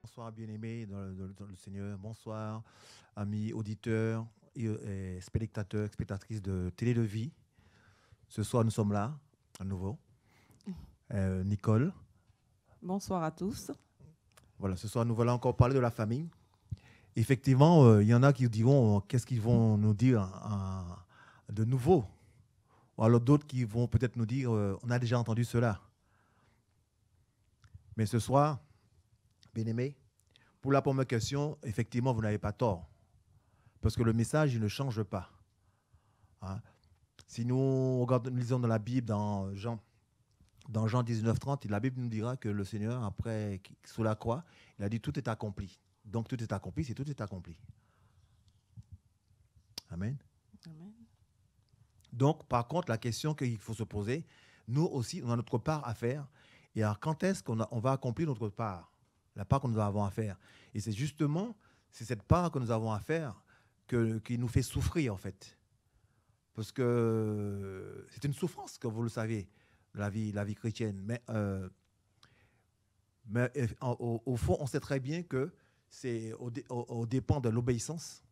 Bonsoir bien-aimés dans, le Seigneur, bonsoir amis auditeurs et, spectateurs, spectatrices de Télé de Vie. Ce soir nous sommes là à nouveau. Euh, Nicole. Bonsoir à tous. Voilà, ce soir nous voulons encore parler de la famille effectivement, euh, il y en a qui diront euh, qu'est-ce qu'ils vont nous dire euh, de nouveau Ou alors d'autres qui vont peut-être nous dire on a déjà entendu cela. Mais ce soir, bien-aimés, pour la première question, effectivement, vous n'avez pas tort. Parce que le message, il ne change pas. Hein? Si nous, regardons, lisons dans la Bible, dans Jean, dans Jean 19, 30, la Bible nous dira que le Seigneur, après, sous la croix, il a dit tout est accompli. Donc tout est accompli, c'est tout est accompli. Amen. Amen. Donc, par contre, la question qu'il faut se poser, nous aussi, on a notre part à faire. Et alors, quand est-ce qu'on va accomplir notre part La part que nous avons à faire. Et c'est justement, c'est cette part que nous avons à faire que, qui nous fait souffrir, en fait. Parce que c'est une souffrance, comme vous le savez, la vie, la vie chrétienne. Mais, euh, mais euh, au, fond, on sait très bien que c'est au, dépend de l'obéissance.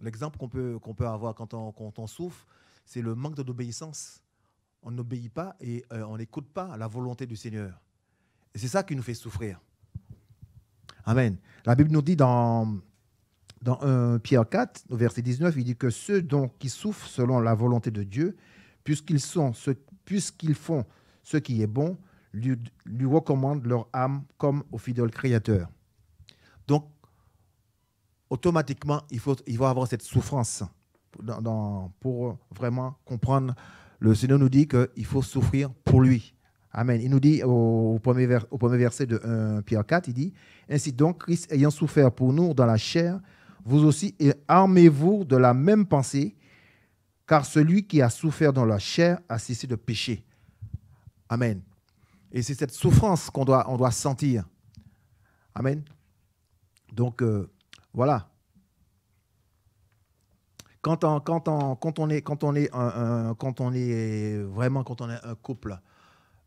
L'exemple qu'on peut, qu'on peut avoir quand on, quand on souffre, c'est le manque d'obéissance. On n'obéit pas et euh, on n'écoute pas la volonté du Seigneur. Et c'est ça qui nous fait souffrir. Amen. La Bible nous dit dans, dans 1 Pierre 4, au verset 19, il dit que ceux donc qui souffrent selon la volonté de Dieu, puisqu'ils sont ce, puisqu'ils font ce qui est bon, lui, lui recommandent leur âme comme au fidèle Créateur. Donc, automatiquement, il faut, il va avoir cette souffrance pour vraiment comprendre. Le Seigneur nous dit qu'il faut souffrir pour lui. Amen. Il nous dit au premier, au premier verset de 1 euh, Pierre 4, il dit, Ainsi donc, Christ ayant souffert pour nous dans la chair, vous aussi armez-vous de la même pensée, car celui qui a souffert dans la chair a cessé de pécher. Amen. Et c'est cette souffrance qu'on doit, on doit sentir. Amen. Donc, euh, voilà. Quand on, quand on est, quand on est, quand on est vraiment, quand on est un couple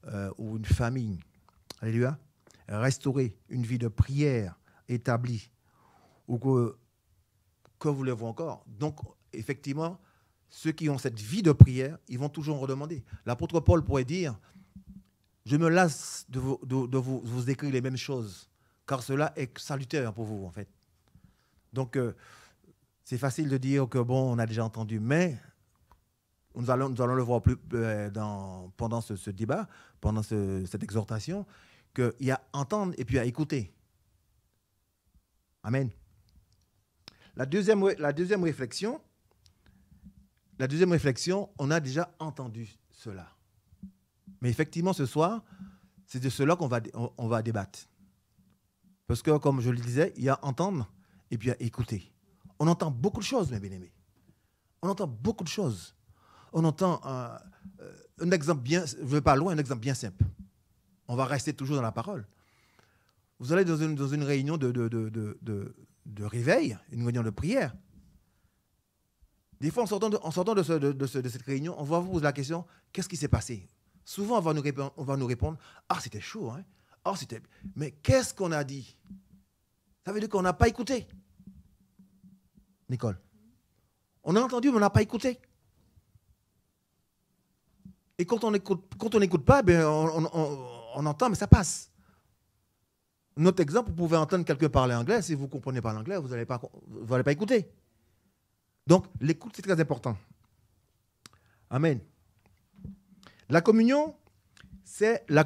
euh, ou une famille, alléluia, restaurer une vie de prière établie, ou que, que voulez-vous encore Donc, effectivement, ceux qui ont cette vie de prière, ils vont toujours redemander. L'apôtre Paul pourrait dire, je me lasse de vous, de, vous écrire les mêmes choses, car cela est salutaire pour vous, en fait. Donc, euh, c'est facile de dire que, bon, on a déjà entendu, mais nous allons, nous allons le voir plus, euh, dans, pendant ce, débat, pendant cette exhortation, qu'il y a entendre et puis à écouter. Amen. La deuxième, la deuxième réflexion, la deuxième réflexion, on a déjà entendu cela. Mais effectivement, ce soir, c'est de cela qu'on va, on va débattre. Parce que, comme je le disais, il y a entendre, et puis à écouter. On entend beaucoup de choses, mes bien-aimés. On entend beaucoup de choses. On entend euh, euh, un, exemple bien, je ne vais pas loin, un exemple bien simple. On va rester toujours dans la parole. Vous allez dans une, réunion de, de, réveil, une réunion de prière. Des fois, en sortant de, de, cette réunion, on va vous poser la question qu'est-ce qui s'est passé Souvent, on va nous répondre, on va nous répondre ah, c'était chaud, hein? Ah, c'était. Mais qu'est-ce qu'on a dit ça veut dire qu'on n'a pas écouté école. On a entendu, mais on n'a pas écouté. Et quand on écoute, quand on n'écoute pas, ben on, entend, mais ça passe. Notre exemple, vous pouvez entendre quelqu'un parler anglais. Si vous ne comprenez pas l'anglais, vous n'allez pas, pas écouter. Donc, l'écoute, c'est très important. Amen. La communion, c'est la,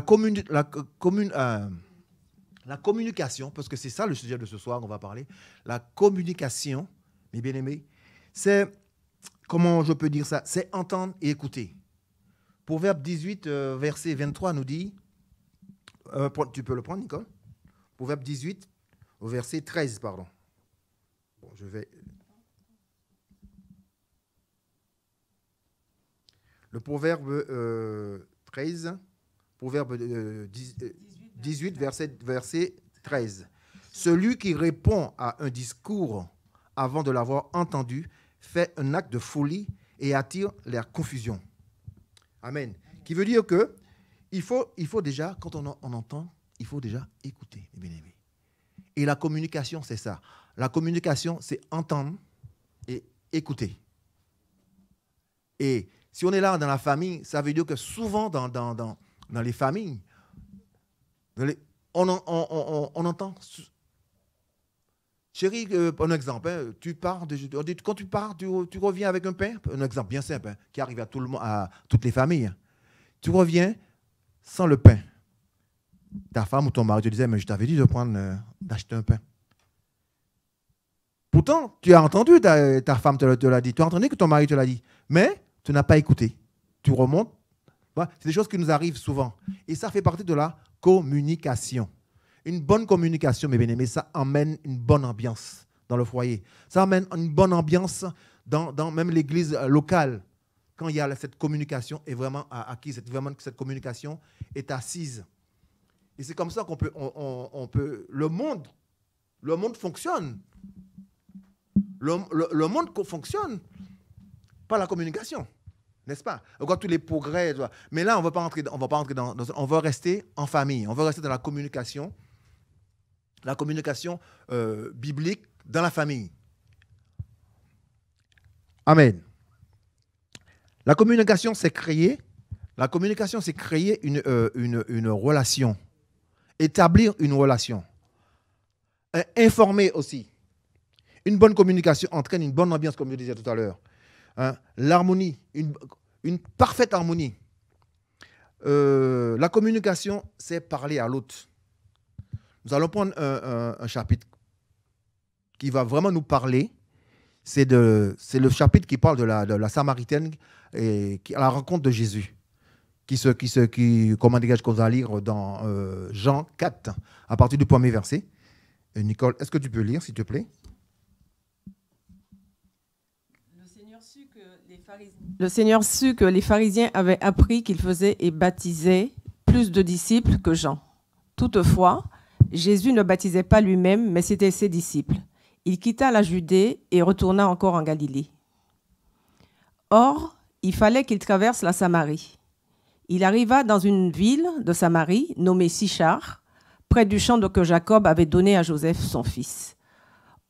commune, la euh, euh, la communication, parce que c'est ça le sujet de ce soir, on va parler. La communication, mes bien-aimés, c'est, comment je peux dire ça, c'est entendre et écouter. Proverbe 18, euh, verset 23 nous dit, euh, tu peux le prendre, Nicole Proverbe 18, au verset 13, pardon. je vais. Le proverbe 13, euh, proverbe 10, 18, verset, 13. Celui qui répond à un discours avant de l'avoir entendu fait un acte de folie et attire la confusion. Amen. Qui veut dire que il faut, il faut déjà, quand on, on entend, il faut déjà écouter, mes bien aimés. Et la communication, c'est ça. La communication, c'est entendre et écouter. Et si on est là dans la famille, ça veut dire que souvent dans, dans les familles, on, entend. Chérie, euh, un exemple, hein, tu pars, quand tu pars, tu, reviens avec un pain un exemple bien simple, hein, qui arrive à, tout le, à toutes les familles. Hein. Tu reviens sans le pain. Ta femme ou ton mari te disait, mais je t'avais dit de prendre, euh, d'acheter un pain. Pourtant, tu as entendu, ta, femme te, l'a dit, tu as entendu que ton mari te l'a dit, mais tu n'as pas écouté. Tu remontes. C'est des choses qui nous arrivent souvent. Et ça fait partie de la communication. Une bonne communication, mes bien-aimés, ça emmène une bonne ambiance dans le foyer. Ça amène une bonne ambiance dans, même l'église euh, locale. Quand il y a cette communication est vraiment acquise, vraiment que cette communication est assise. Et c'est comme ça qu'on peut, on, peut, le monde, le monde fonctionne. Le, le monde fonctionne par la communication. N'est-ce pas encore tous les progrès. Mais là, on ne va pas rentrer, dans, On va rester en famille. On va rester dans la communication. La communication euh, biblique dans la famille. Amen. La communication, c'est créer. La communication, c'est créer une, euh, une, une, relation. Établir une relation. informer aussi. Une bonne communication entraîne une bonne ambiance, comme je disais tout à l'heure. Hein, l'harmonie, une, parfaite harmonie. Euh, la communication, c'est parler à l'autre. Nous allons prendre un, chapitre qui va vraiment nous parler. C'est le chapitre qui parle de la, la Samaritaine et qui, à la rencontre de Jésus qui se, qui qui, comment dégage qu'on va lire dans euh, Jean 4, à partir du premier verset. Euh, Nicole, est-ce que tu peux lire, s'il te plaît Le Seigneur sut que les pharisiens avaient appris qu'il faisait et baptisait plus de disciples que Jean. Toutefois, Jésus ne baptisait pas lui-même, mais c'était ses disciples. Il quitta la Judée et retourna encore en Galilée. Or, il fallait qu'il traverse la Samarie. Il arriva dans une ville de Samarie nommée Sichar, près du champ que Jacob avait donné à Joseph son fils.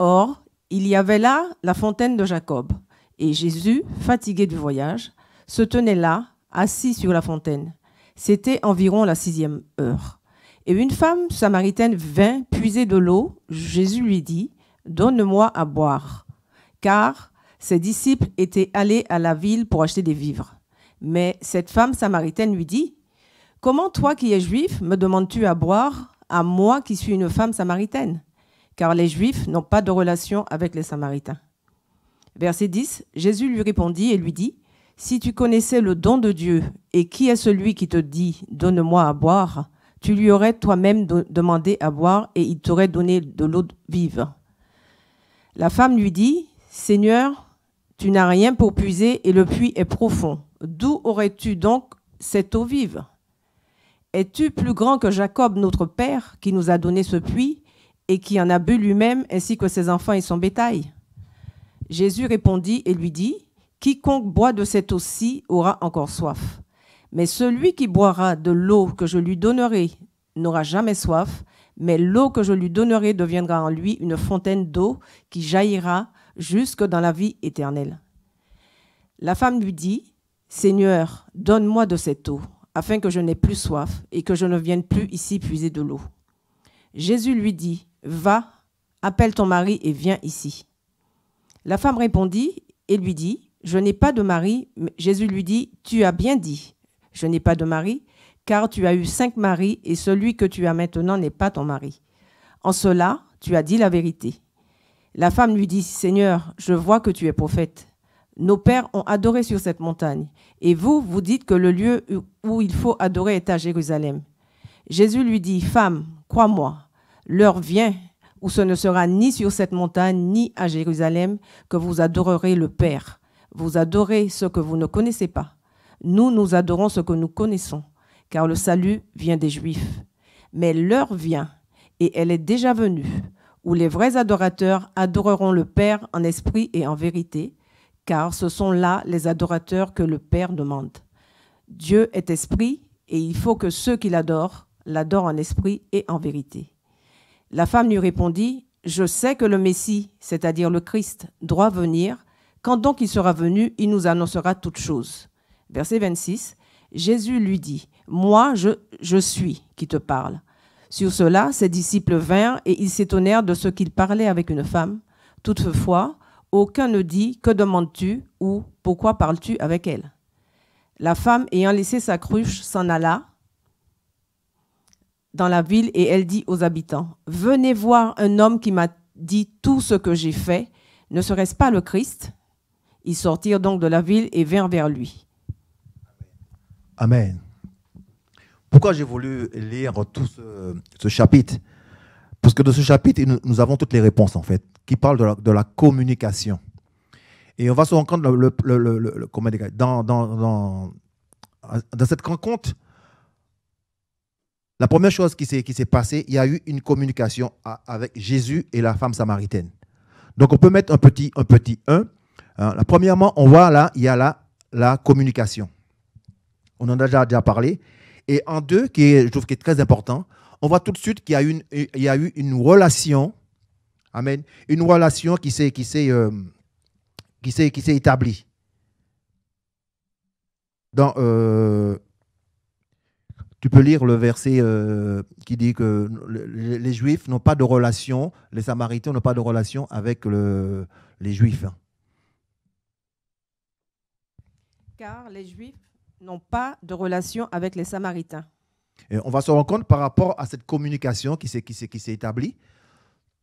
Or, il y avait là la fontaine de Jacob, et Jésus, fatigué du voyage, se tenait là, assis sur la fontaine. C'était environ la sixième heure. Et une femme samaritaine vint puiser de l'eau. Jésus lui dit, Donne-moi à boire. Car ses disciples étaient allés à la ville pour acheter des vivres. Mais cette femme samaritaine lui dit, Comment toi qui es juif me demandes-tu à boire à moi qui suis une femme samaritaine Car les juifs n'ont pas de relation avec les samaritains. Verset 10, Jésus lui répondit et lui dit, Si tu connaissais le don de Dieu et qui est celui qui te dit, Donne-moi à boire, tu lui aurais toi-même demandé à boire et il t'aurait donné de l'eau vive. La femme lui dit, Seigneur, tu n'as rien pour puiser et le puits est profond. D'où aurais-tu donc cette eau vive Es-tu plus grand que Jacob, notre père, qui nous a donné ce puits et qui en a bu lui-même ainsi que ses enfants et son bétail Jésus répondit et lui dit, Quiconque boit de cette eau-ci aura encore soif. Mais celui qui boira de l'eau que je lui donnerai n'aura jamais soif, mais l'eau que je lui donnerai deviendra en lui une fontaine d'eau qui jaillira jusque dans la vie éternelle. La femme lui dit, Seigneur, donne-moi de cette eau, afin que je n'ai plus soif et que je ne vienne plus ici puiser de l'eau. Jésus lui dit, Va, appelle ton mari et viens ici. La femme répondit et lui dit, Je n'ai pas de mari. Jésus lui dit, Tu as bien dit, je n'ai pas de mari, car tu as eu cinq maris, et celui que tu as maintenant n'est pas ton mari. En cela, tu as dit la vérité. La femme lui dit, Seigneur, je vois que tu es prophète. Nos pères ont adoré sur cette montagne, et vous, vous dites que le lieu où il faut adorer est à Jérusalem. Jésus lui dit, Femme, crois-moi, l'heure vient où ce ne sera ni sur cette montagne, ni à Jérusalem, que vous adorerez le Père. Vous adorez ce que vous ne connaissez pas. Nous, nous adorons ce que nous connaissons, car le salut vient des Juifs. Mais l'heure vient, et elle est déjà venue, où les vrais adorateurs adoreront le Père en esprit et en vérité, car ce sont là les adorateurs que le Père demande. Dieu est esprit, et il faut que ceux qui l'adorent l'adorent en esprit et en vérité. La femme lui répondit, Je sais que le Messie, c'est-à-dire le Christ, doit venir. Quand donc il sera venu, il nous annoncera toutes choses. Verset 26, Jésus lui dit, Moi, je, suis qui te parle. Sur cela, ses disciples vinrent et ils s'étonnèrent de ce qu'il parlait avec une femme. Toutefois, aucun ne dit, Que demandes-tu ou pourquoi parles-tu avec elle La femme, ayant laissé sa cruche, s'en alla dans la ville et elle dit aux habitants, venez voir un homme qui m'a dit tout ce que j'ai fait, ne serait-ce pas le Christ Ils sortirent donc de la ville et vinrent vers lui. Amen. Pourquoi j'ai voulu lire tout ce, chapitre Parce que de ce chapitre, nous, avons toutes les réponses, en fait, qui parlent de la, communication. Et on va se rendre compte, le, dans, dans cette rencontre, la première chose qui s'est, passée, il y a eu une communication avec Jésus et la femme samaritaine. Donc on peut mettre un petit un petit 1. Hein. premièrement, on voit là, il y a la communication. On en a déjà, parlé. Et en deux, qui est, je trouve qui est très important, on voit tout de suite qu'il y a, eu une relation, amen, une relation qui s'est euh, établie. Dans, euh, tu peux lire le verset euh, qui dit que les Juifs n'ont pas de relation, les Samaritains n'ont pas de relation avec le, les Juifs. Car les Juifs n'ont pas de relation avec les Samaritains. Et on va se rendre compte par rapport à cette communication qui s'est, qui établie.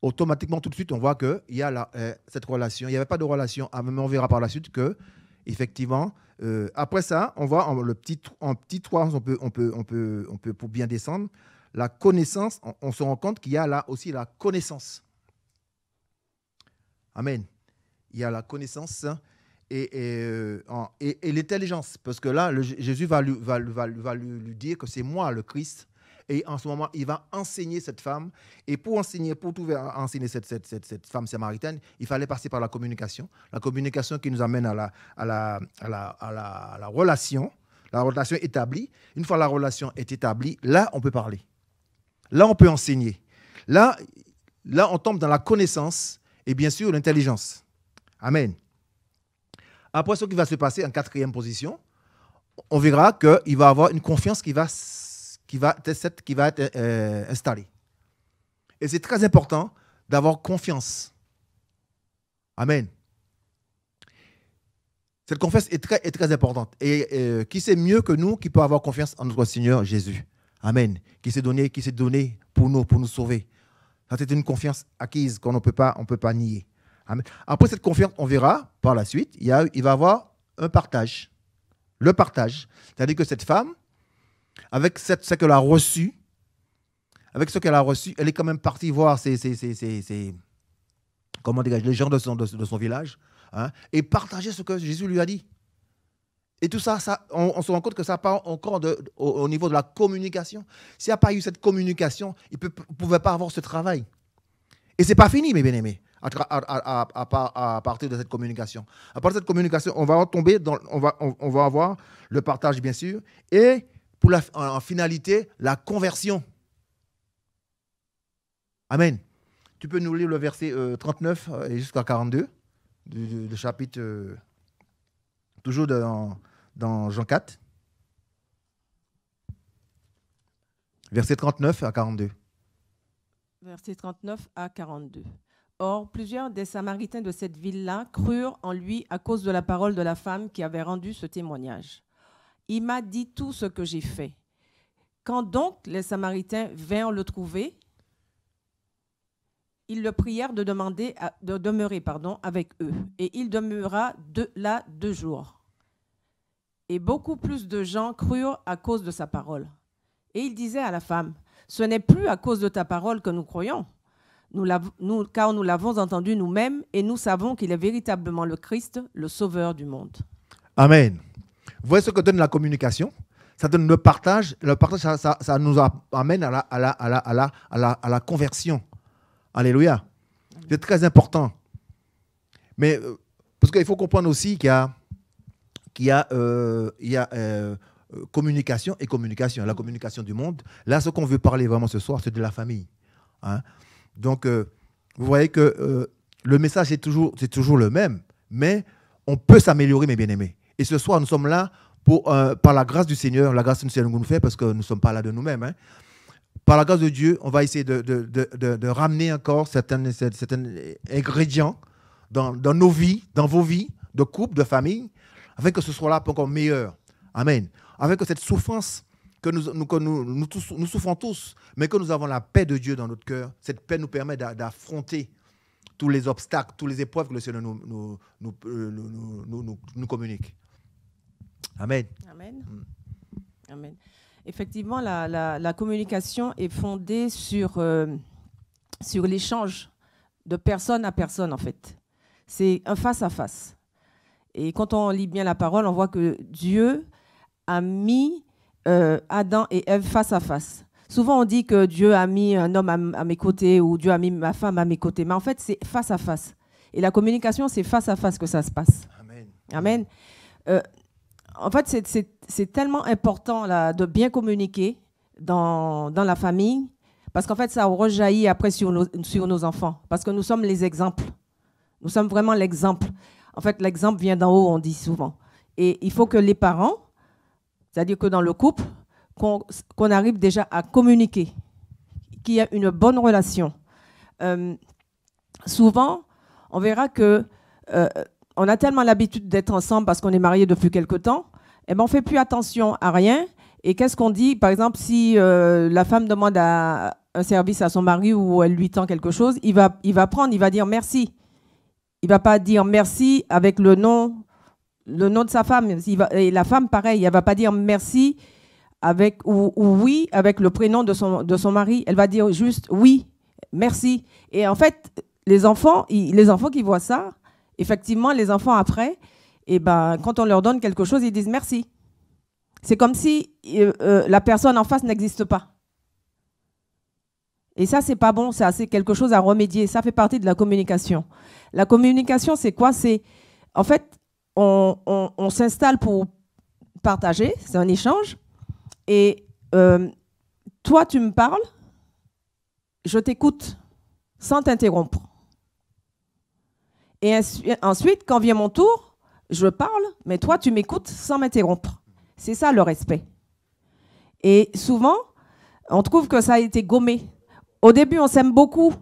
Automatiquement, tout de suite, on voit qu'il y a euh, cette relation. Il n'y avait pas de relation, ah, mais on verra par la suite que, effectivement, euh, après ça, on voit en, le petit, en petit 3, on peut, on, peut, on, peut, on peut, pour bien descendre, la connaissance, on, se rend compte qu'il y a là aussi la connaissance. Amen. Il y a la connaissance et, et, euh, l'intelligence. Parce que là, le, Jésus va, va, va lui dire que c'est moi le Christ, et en ce moment, il va enseigner cette femme. Et pour enseigner, pour trouver enseigner cette, cette, femme samaritaine, il fallait passer par la communication. La communication qui nous amène à la, la, relation. La relation établie. Une fois la relation est établie, là, on peut parler. Là, on peut enseigner. Là, là on tombe dans la connaissance et bien sûr l'intelligence. Amen. Après ce qui va se passer en quatrième position, on verra qu'il va avoir une confiance qui va qui va, qui va être euh, euh, installée. Et c'est très important d'avoir confiance. Amen. Cette confiance est très, très importante. Et euh, qui sait mieux que nous qui peut avoir confiance en notre Seigneur Jésus Amen. Qui s'est donné, qui s'est donné pour nous, pour nous sauver. C'est une confiance acquise qu'on ne peut pas, on peut pas nier. Après cette confiance, on verra par la suite, il, y a, il va y avoir un partage. Le partage. C'est-à-dire que cette femme, avec ce qu'elle a reçu, avec ce qu'elle a reçu, elle est quand même partie voir comment les gens de son, de, son village hein, et partager ce que Jésus lui a dit. Et tout ça, ça on, se rend compte que ça part encore de, au, niveau de la communication. S'il n'y a pas eu cette communication, il ne pouvait pas avoir ce travail. Et c'est pas fini, mes bien-aimés, à, partir de cette communication. À partir de cette communication, on va tomber dans, on va, on va avoir le partage, bien sûr, et pour en, finalité la conversion. Amen. Tu peux nous lire le verset 39 euh, 39 euh, jusqu'à 42 du, chapitre, euh, toujours dans, dans Jean 4. Verset 39 à 42. Verset 39 à 42. Or, plusieurs des Samaritains de cette ville-là crurent en lui à cause de la parole de la femme qui avait rendu ce témoignage il m'a dit tout ce que j'ai fait. Quand donc les Samaritains vinrent le trouver, ils le prièrent de, demander de demeurer pardon, avec eux. Et il demeura de, là deux jours. Et beaucoup plus de gens crurent à cause de sa parole. Et il disait à la femme, ce n'est plus à cause de ta parole que nous croyons, car nous l'avons entendu nous-mêmes et nous savons qu'il est véritablement le Christ, le Sauveur du monde. Amen. Voyez ce que donne la communication. Ça donne le partage. Le partage, ça, nous amène à la, la, conversion. Alléluia. C'est très important. Mais euh, parce qu'il faut comprendre aussi qu'il y a, euh, euh, communication et communication. La communication du monde. Là, ce qu'on veut parler vraiment ce soir, c'est de la famille. Hein. Donc, vous voyez que le message est toujours, c'est toujours le même, mais on peut s'améliorer, mes bien-aimés. Et ce soir, nous sommes là pour, euh, par la grâce du Seigneur, la grâce que Seigneur nous fait parce que nous ne sommes pas là de nous-mêmes. Hein. Par la grâce de Dieu, on va essayer de, ramener encore certains, ingrédients dans, nos vies, dans vos vies, de couple, de famille, afin que ce soit là encore meilleur. Amen. Avec cette souffrance que nous, souffrons tous, mais que nous avons la paix de Dieu dans notre cœur, cette paix nous permet d'affronter tous les obstacles, toutes les épreuves que le Seigneur nous euh, communique. Amen. Amen. Mm. Amen. Effectivement, la, communication est fondée sur, euh, sur l'échange de personne à personne, en fait. C'est un face à face. Et quand on lit bien la parole, on voit que Dieu a mis euh, Adam et Ève face à face. Souvent, on dit que Dieu a mis un homme à, mes côtés ou Dieu a mis ma femme à mes côtés. Mais en fait, c'est face à face. Et la communication, c'est face à face que ça se passe. Amen. Amen. Euh, en fait, c'est tellement important de bien communiquer dans, la famille, parce qu'en fait, ça rejaillit après sur nos, sur nos enfants, parce que nous sommes les exemples. Nous sommes vraiment l'exemple. En fait, l'exemple vient d'en haut, on dit souvent. Et il faut que les parents, c'est-à-dire que dans le couple, qu'on arrive déjà à communiquer, qu'il y a une bonne relation. Euh, souvent, on verra que euh, on a tellement l'habitude d'être ensemble parce qu'on est marié depuis quelque temps eh ben, fait plus attention à rien. Et qu'est-ce qu'on dit Par exemple, si euh, la femme demande un service à son mari ou elle lui tend quelque chose, il va, il va prendre, il va dire merci. Il va pas dire merci avec le nom, le nom de sa femme. et la femme, pareil, elle va pas dire merci avec ou, oui avec le prénom de son, de son mari. Elle va dire juste oui, merci. Et en fait, les enfants, les enfants qui voient ça, effectivement, les enfants après, et eh ben, quand on leur donne quelque chose, ils disent merci. C'est comme si euh, euh, la personne en face n'existe pas. Et ça, c'est pas bon, ça, c'est quelque chose à remédier. Ça fait partie de la communication. La communication, c'est quoi C'est en fait, on, s'installe pour partager, c'est un échange. Et euh, toi, tu me parles, je t'écoute sans t'interrompre. Et ensuite, quand vient mon tour, je parle, mais toi, tu m'écoutes sans m'interrompre. C'est ça le respect. Et souvent, on trouve que ça a été gommé. Au début, on s'aime beaucoup.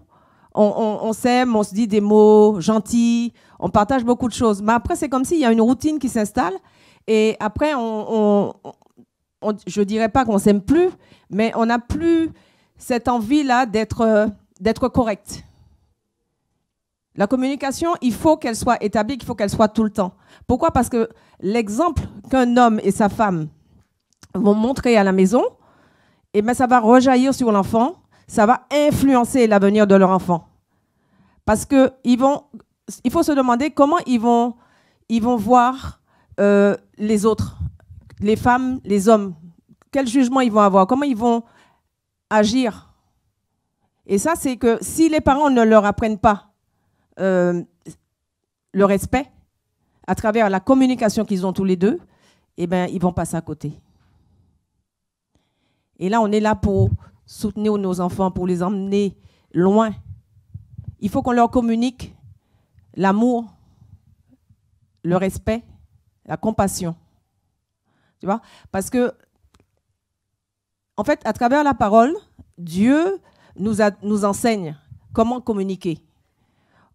On, s'aime, on se dit des mots gentils, on partage beaucoup de choses. Mais après, c'est comme s'il y a une routine qui s'installe. Et après, je ne dirais pas qu'on s'aime plus, mais on n'a plus cette envie-là d'être euh, correct. La communication, il faut qu'elle soit établie, il faut qu'elle soit tout le temps. Pourquoi Parce que l'exemple qu'un homme et sa femme vont montrer à la maison, eh ben, ça va rejaillir sur l'enfant, ça va influencer l'avenir de leur enfant. Parce que ils vont, il faut se demander comment ils vont, ils vont voir euh, les autres, les femmes, les hommes. Quel jugement ils vont avoir Comment ils vont agir Et ça, c'est que si les parents ne leur apprennent pas euh, le respect, à travers la communication qu'ils ont tous les deux, eh ben, ils vont passer à côté. Et là, on est là pour soutenir nos enfants, pour les emmener loin. Il faut qu'on leur communique l'amour, le respect, la compassion. Tu vois Parce que, en fait, à travers la parole, Dieu nous, nous enseigne comment communiquer.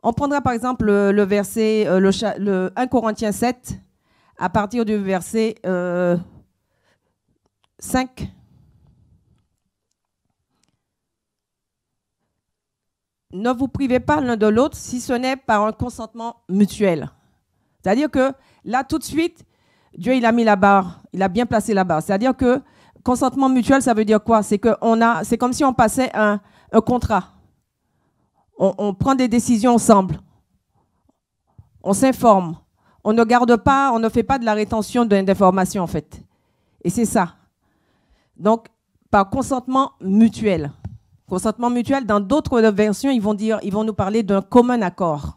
On prendra par exemple euh, le, verset, euh, le, 1 Corinthiens 7, à partir du verset 5. Euh, ne vous privez pas l'un de l'autre si ce n'est par un consentement mutuel. C'est-à-dire que là, tout de suite, Dieu, il a mis la barre, il a bien placé la barre. C'est-à-dire que consentement mutuel, ça veut dire quoi C'est que c'est comme si on passait un contrat on, prend des décisions ensemble. On s'informe. On ne garde pas, on ne fait pas de la rétention d'informations, en fait. Et c'est ça. Donc, par consentement mutuel. Consentement mutuel, dans d'autres versions, ils vont, dire, ils vont nous parler d'un commun accord.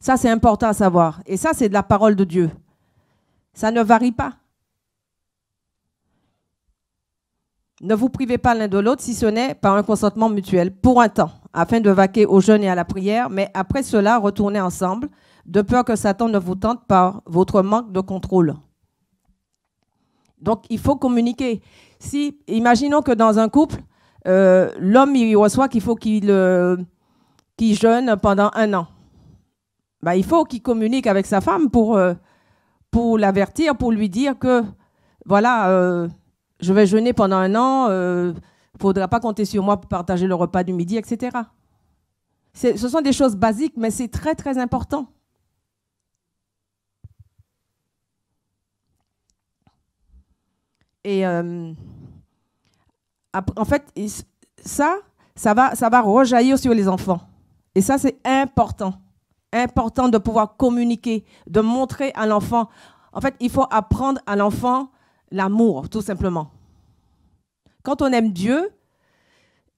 Ça, c'est important à savoir. Et ça, c'est de la parole de Dieu. Ça ne varie pas. Ne vous privez pas l'un de l'autre, si ce n'est par un consentement mutuel, pour un temps, afin de vaquer au jeûne et à la prière, mais après cela, retournez ensemble, de peur que Satan ne vous tente par votre manque de contrôle. Donc, il faut communiquer. Si, imaginons que dans un couple, euh, l'homme, il reçoit qu'il faut qu'il euh, jeûne pendant un an. Bah, il faut qu'il communique avec sa femme pour, euh, pour l'avertir, pour lui dire que, voilà, je vais jeûner pendant un an, il euh, ne faudra pas compter sur moi pour partager le repas du midi, etc. Ce sont des choses basiques, mais c'est très, très important. Et euh, en fait, ça, ça va, ça va rejaillir sur les enfants. Et ça, c'est important. Important de pouvoir communiquer, de montrer à l'enfant. En fait, il faut apprendre à l'enfant L'amour, tout simplement. Quand on aime Dieu,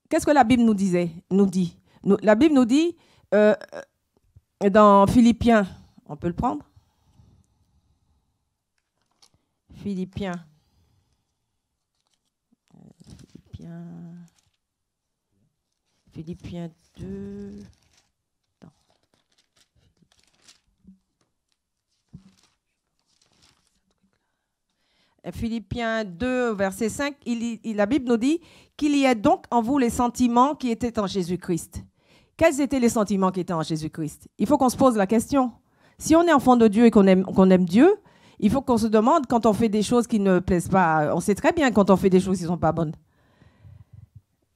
qu'est-ce que la Bible nous, disait, nous dit La Bible nous dit, euh, dans Philippiens, on peut le prendre Philippiens. Euh, Philippiens. Philippiens 2. Euh, Philippiens 2, verset 5, il, la Bible nous dit qu'il y a donc en vous les sentiments qui étaient en Jésus-Christ. Quels étaient les sentiments qui étaient en Jésus-Christ Il faut qu'on se pose la question. Si on est enfant de Dieu et qu'on aime, qu'on aime Dieu, il faut qu'on se demande quand on fait des choses qui ne plaisent pas. On sait très bien quand on fait des choses qui ne sont pas bonnes.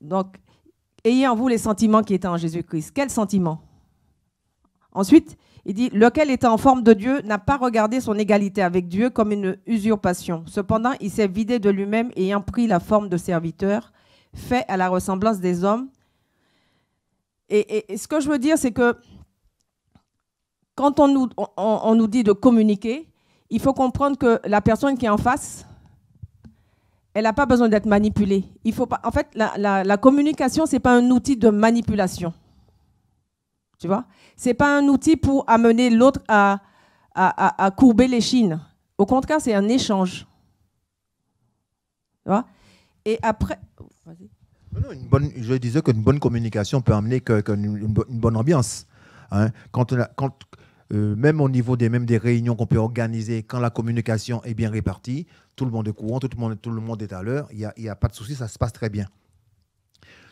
Donc, ayez en vous les sentiments qui étaient en Jésus-Christ. Quels sentiments Ensuite, il dit, lequel était en forme de Dieu n'a pas regardé son égalité avec Dieu comme une usurpation. Cependant, il s'est vidé de lui-même ayant pris la forme de serviteur, fait à la ressemblance des hommes. Et, ce que je veux dire, c'est que quand on nous, on, nous dit de communiquer, il faut comprendre que la personne qui est en face, elle n'a pas besoin d'être manipulée. Il faut pas, en fait, la, la communication, ce n'est pas un outil de manipulation. Tu vois C'est pas un outil pour amener l'autre à, courber les chines. Au contraire, c'est un échange. Tu vois Et après. je disais qu'une bonne communication peut amener que, une, bonne ambiance. Hein. Quand, euh, même au niveau des, des réunions qu'on peut organiser, quand la communication est bien répartie, tout le monde est courant, tout le monde, tout le monde est à l'heure, il n'y a, a pas de souci, ça se passe très bien.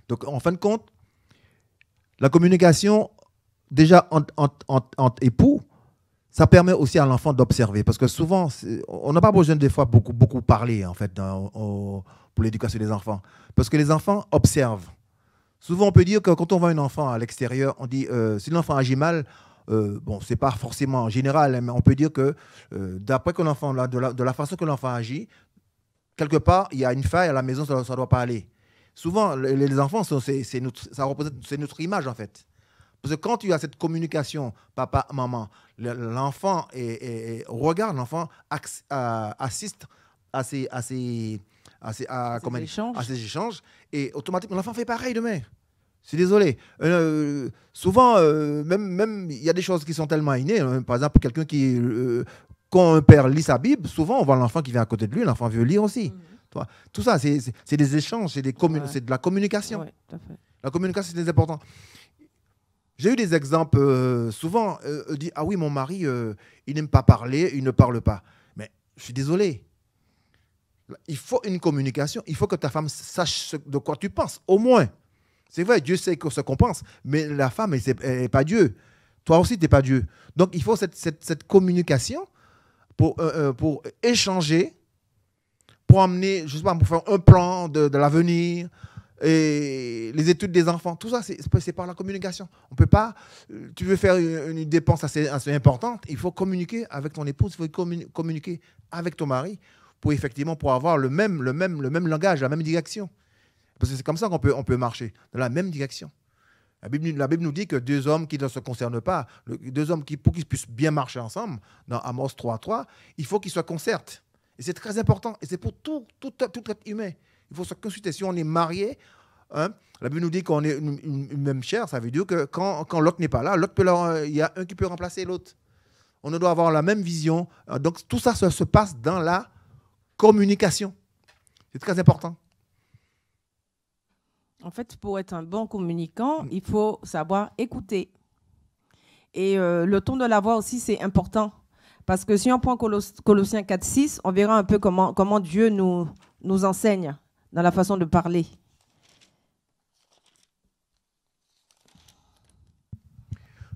Donc en fin de compte, la communication, déjà en, époux, ça permet aussi à l'enfant d'observer. Parce que souvent, on n'a pas besoin des fois beaucoup, beaucoup parler, en fait, pour l'éducation des enfants. Parce que les enfants observent. Souvent, on peut dire que quand on voit un enfant à l'extérieur, on dit, euh, si l'enfant agit mal, euh, bon, c'est pas forcément en général, hein, mais on peut dire que euh, d'après que l'enfant, de la, façon que l'enfant agit, quelque part, il y a une faille à la maison, ça ne doit pas aller. Souvent, les, enfants, ça représente, c'est notre image, en fait. Parce que quand tu as cette communication, papa, maman, l'enfant et regarde, l'enfant euh, assiste à ces, à, ces échanges. et automatiquement, l'enfant fait pareil demain. C'est c'est désolé. Euh, souvent, euh, même, même il y a des choses qui sont tellement innées. Hein. Par exemple, quelqu'un qui. quand un père lit sa Bible, souvent, on voit l'enfant qui vient à côté de lui, l'enfant veut lire aussi. Mhm. Tout ça, c'est des échanges, c'est de la communication. la communication, c'est important. J'ai eu des exemples euh, souvent. Euh, euh, dit Ah oui, mon mari, il n'aime pas parler, il ne parle pas. Mais je suis désolé. Il faut une communication. Il faut que ta femme sache de quoi tu penses, au moins. C'est vrai, Dieu sait ce qu'on pense, mais la femme, elle n'est pas Dieu. Toi aussi, tu n'es pas Dieu. Donc, il faut cette, communication pour, pour échanger, pour amener, je sais pas, pour faire un plan de, de l'avenir, et les études des enfants, tout ça, c'est par la communication. On peut pas, euh, tu veux faire une, dépense assez, assez, importante, il faut communiquer avec ton épouse, il faut communiquer avec ton mari pour effectivement pour avoir le même, le même, le même langage, la même direction. Parce que c'est comme ça qu'on peut, on peut marcher, dans la même direction. La Bible, la Bible, nous dit que deux hommes qui ne se concernent pas, deux hommes qui, pour qu'ils puissent bien marcher ensemble, dans Amos 3.3, il faut qu'ils soient concertés. Et c'est très important. Et c'est pour tout, tout, tout être humain. Il faut se consulter. Si on est marié, hein. la Bible nous dit qu'on est une, même chair, ça veut dire que quand, quand l'autre n'est pas là, l'autre peut il y a un qui peut remplacer l'autre. On doit avoir la même vision. Euh, donc tout ça, se passe dans la communication. C'est très important. En fait, pour être un bon communicant, mm. il faut savoir écouter. Et euh, le ton de la voix aussi, c'est important. Parce que si on prend Colossiens 4-6, on verra un peu comment, comment Dieu nous, nous enseigne dans la façon de parler.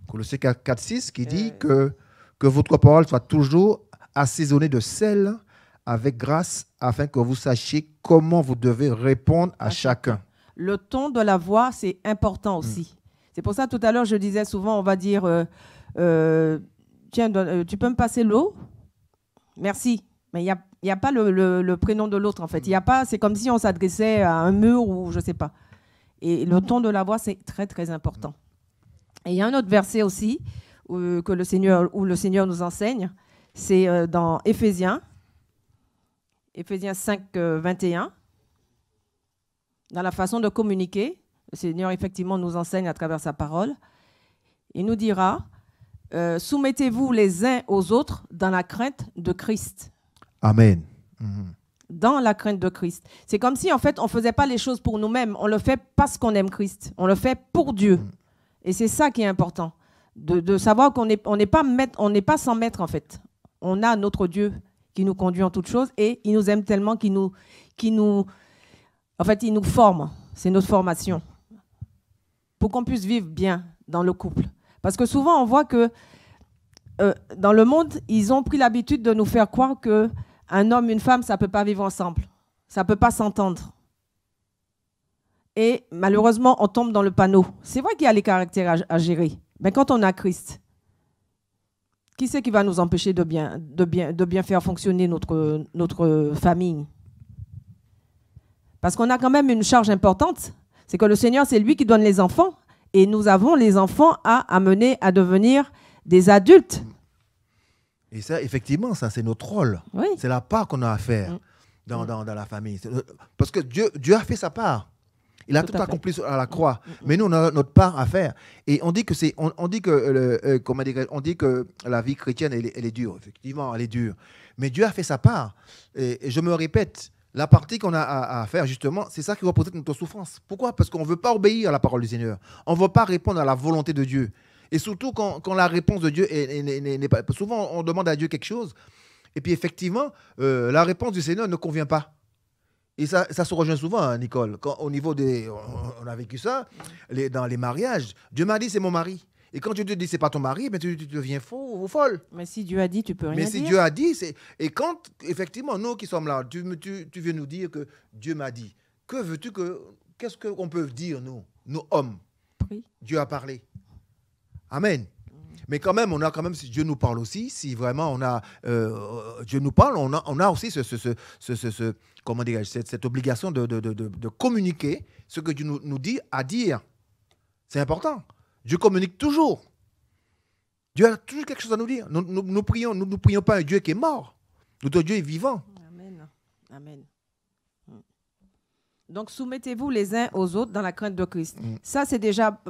Colossiens 4, 6 qui dit euh. que, que votre parole soit toujours assaisonnée de sel avec grâce afin que vous sachiez comment vous devez répondre à chacun. Le ton de la voix, c'est important mm. aussi. C'est pour ça tout à l'heure, je disais souvent, on va dire, euh, euh, tiens, tu peux me passer l'eau Merci. Mais il y a il n'y a pas le, prénom de l'autre, en fait. Il a pas. C'est comme si on s'adressait à un mur ou je ne sais pas. Et le ton de la voix, c'est très, très important. Et il y a un autre verset aussi où, euh, que le Seigneur, le Seigneur nous enseigne. C'est euh, dans Éphésiens, Éphésiens 5, 21. Euh, dans la façon de communiquer, le Seigneur effectivement nous enseigne à travers sa parole. Il nous dira, soumettez-vous les uns aux autres dans la crainte de Christ. Amen. Mhm. Dans la crainte de Christ. C'est comme si, en fait, on ne faisait pas les choses pour nous-mêmes. On le fait parce qu'on aime Christ. On le fait pour Dieu. Mhm. Et c'est ça qui est important. De, savoir qu'on n'est pas, on pas sans maître, en fait. On a notre Dieu qui nous conduit en toutes choses et il nous aime tellement qu'il nous, nous. En fait, il nous forme. C'est notre formation. Pour qu'on puisse vivre bien dans le couple. Parce que souvent, on voit que euh, dans le monde, ils ont pris l'habitude de nous faire croire que un homme, une femme, ça ne peut pas vivre ensemble. Ça ne peut pas s'entendre. Et malheureusement, on tombe dans le panneau. C'est vrai qu'il y a les caractères à, gérer. Mais quand on a Christ, qui c'est qui va nous empêcher de bien, de bien, de bien faire fonctionner notre, notre famille Parce qu'on a quand même une charge importante. C'est que le Seigneur, c'est lui qui donne les enfants. Et nous avons les enfants à amener à devenir des adultes et ça, effectivement, ça, c'est notre rôle. C'est la part qu'on a à faire mm. Mm. dans, la famille. Euh, parce que Dieu, Dieu a fait sa part. Il a tout, accompli à la mm. croix. Mais nous, on a notre part à faire. Et on dit que c'est, on, dit que, euh, on dit que la vie chrétienne, elle, est dure. Effectivement, elle est dure. Mais Dieu a fait sa part. Et, je me répète, la partie qu'on a à, faire, justement, c'est ça qui poser notre souffrance. Pourquoi Parce qu'on ne veut pas obéir à la parole du Seigneur. On ne veut pas répondre à la volonté de Dieu. Et surtout quand, la réponse de Dieu n'est pas... Souvent, on demande à Dieu quelque chose, et puis effectivement, euh, la réponse du Seigneur ne convient pas. Et ça, ça se rejoint souvent, hein, Nicole. au niveau des... On, a vécu ça dans les mariages. Dieu m'a dit, c'est mon mari. Et quand Dieu te dit c'est pas ton mari, mais tu, deviens fou ou folle. Mais si Dieu a dit, tu peux rien dire. Mais si Dieu a dit, c'est et quand effectivement nous qui sommes là, tu, tu, viens nous dire que Dieu m'a dit. Que veux-tu que qu'est-ce qu'on peut dire nous, nous hommes oui. Dieu a parlé. Amen. Mais quand même, on a quand même, si Dieu nous parle aussi, si vraiment on a, euh, Dieu nous parle, on a, on a aussi ce, ce, comment cette, obligation de, communiquer ce que Dieu nous, dit à dire. C'est important. Dieu communique toujours. Dieu a toujours quelque chose à nous dire. Nous, nous, nous ne prions pas un Dieu qui est mort. Notre Dieu est vivant. Amen. Hmm. Donc soumettez-vous les uns aux autres dans la crainte de Christ. Hmm. Ça, c'est déjà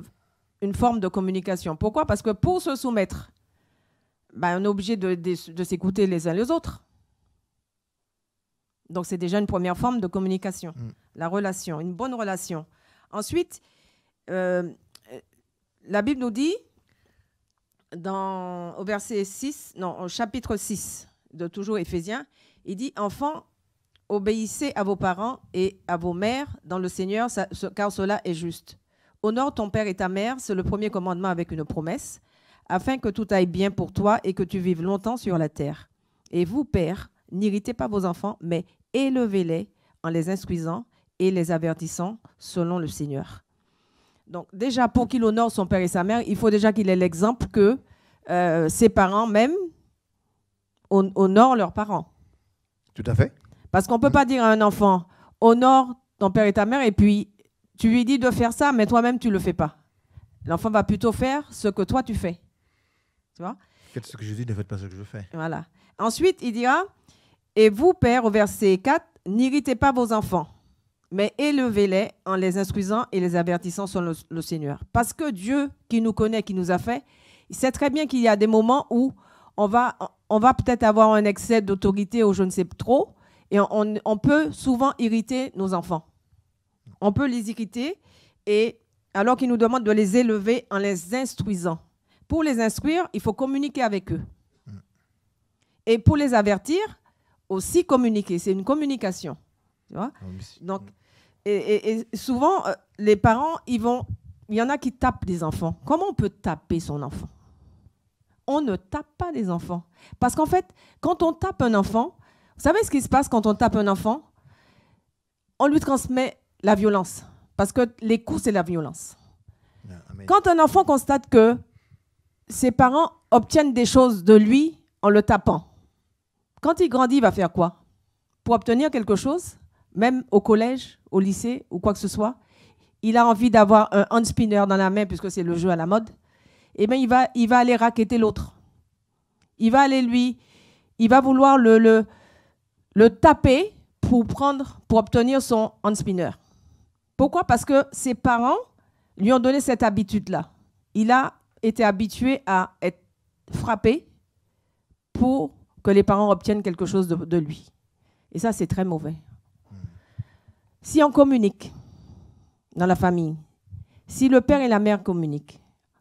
une forme de communication. Pourquoi Parce que pour se soumettre, ben, on est obligé de, s'écouter les uns les autres. Donc c'est déjà une première forme de communication, mm. la relation, une bonne relation. Ensuite, euh, la Bible nous dit dans, au verset 6, non, au chapitre 6 de toujours Éphésiens, il dit Enfants, obéissez à vos parents et à vos mères dans le Seigneur, car cela est juste. Honore ton père et ta mère, c'est le premier commandement avec une promesse, afin que tout aille bien pour toi et que tu vives longtemps sur la terre. Et vous, pères, n'irritez pas vos enfants, mais élevez-les en les instruisant et les avertissant selon le Seigneur. Donc déjà, pour qu'il honore son père et sa mère, il faut déjà qu'il ait l'exemple que euh, ses parents même honorent leurs parents. Tout à fait. Parce qu'on ne peut pas dire à un enfant, honore ton père et ta mère, et puis tu lui dis de faire ça, mais toi-même, tu ne le fais pas. L'enfant va plutôt faire ce que toi, tu fais. Tu vois ce que je dis, ne faites pas ce que je fais. Voilà. Ensuite, il dira Et vous, père, au verset 4, n'irritez pas vos enfants, mais élevez-les en les instruisant et les avertissant sur le, Seigneur. Parce que Dieu, qui nous connaît, qui nous a fait, il sait très bien qu'il y a des moments où on va, on va peut-être avoir un excès d'autorité ou je ne sais trop, et on peut souvent irriter nos enfants on peut les équiter et alors qu'ils nous demandent de les élever en les instruisant. Pour les instruire, il faut communiquer avec eux. Mm. Et pour les avertir, aussi communiquer. C'est une communication. Ah Donc, mm. et, souvent, euh, les parents, ils vont, il y en a qui tapent des enfants. Comment on peut taper son enfant On ne tape pas des enfants. Parce qu'en fait, quand on tape un enfant, vous savez ce qui se passe quand on tape un enfant On lui transmet la violence. Parce que les coups, c'est la violence. Quand un enfant constate que ses parents obtiennent des choses de lui en le tapant, quand il grandit, il va faire quoi Pour obtenir quelque chose, même au collège, au lycée ou quoi que ce soit, il a envie d'avoir un hand spinner dans la main puisque c'est le jeu à la mode. Et eh bien, il va, il va aller raqueter l'autre. Il va aller lui, il va vouloir le, le, le taper pour prendre, pour obtenir son hand spinner. Pourquoi Parce que ses parents lui ont donné cette habitude-là. Il a été habitué à être frappé pour que les parents obtiennent quelque chose de, lui. Et ça, c'est très mauvais. Si on communique dans la famille, si le père et la mère communiquent,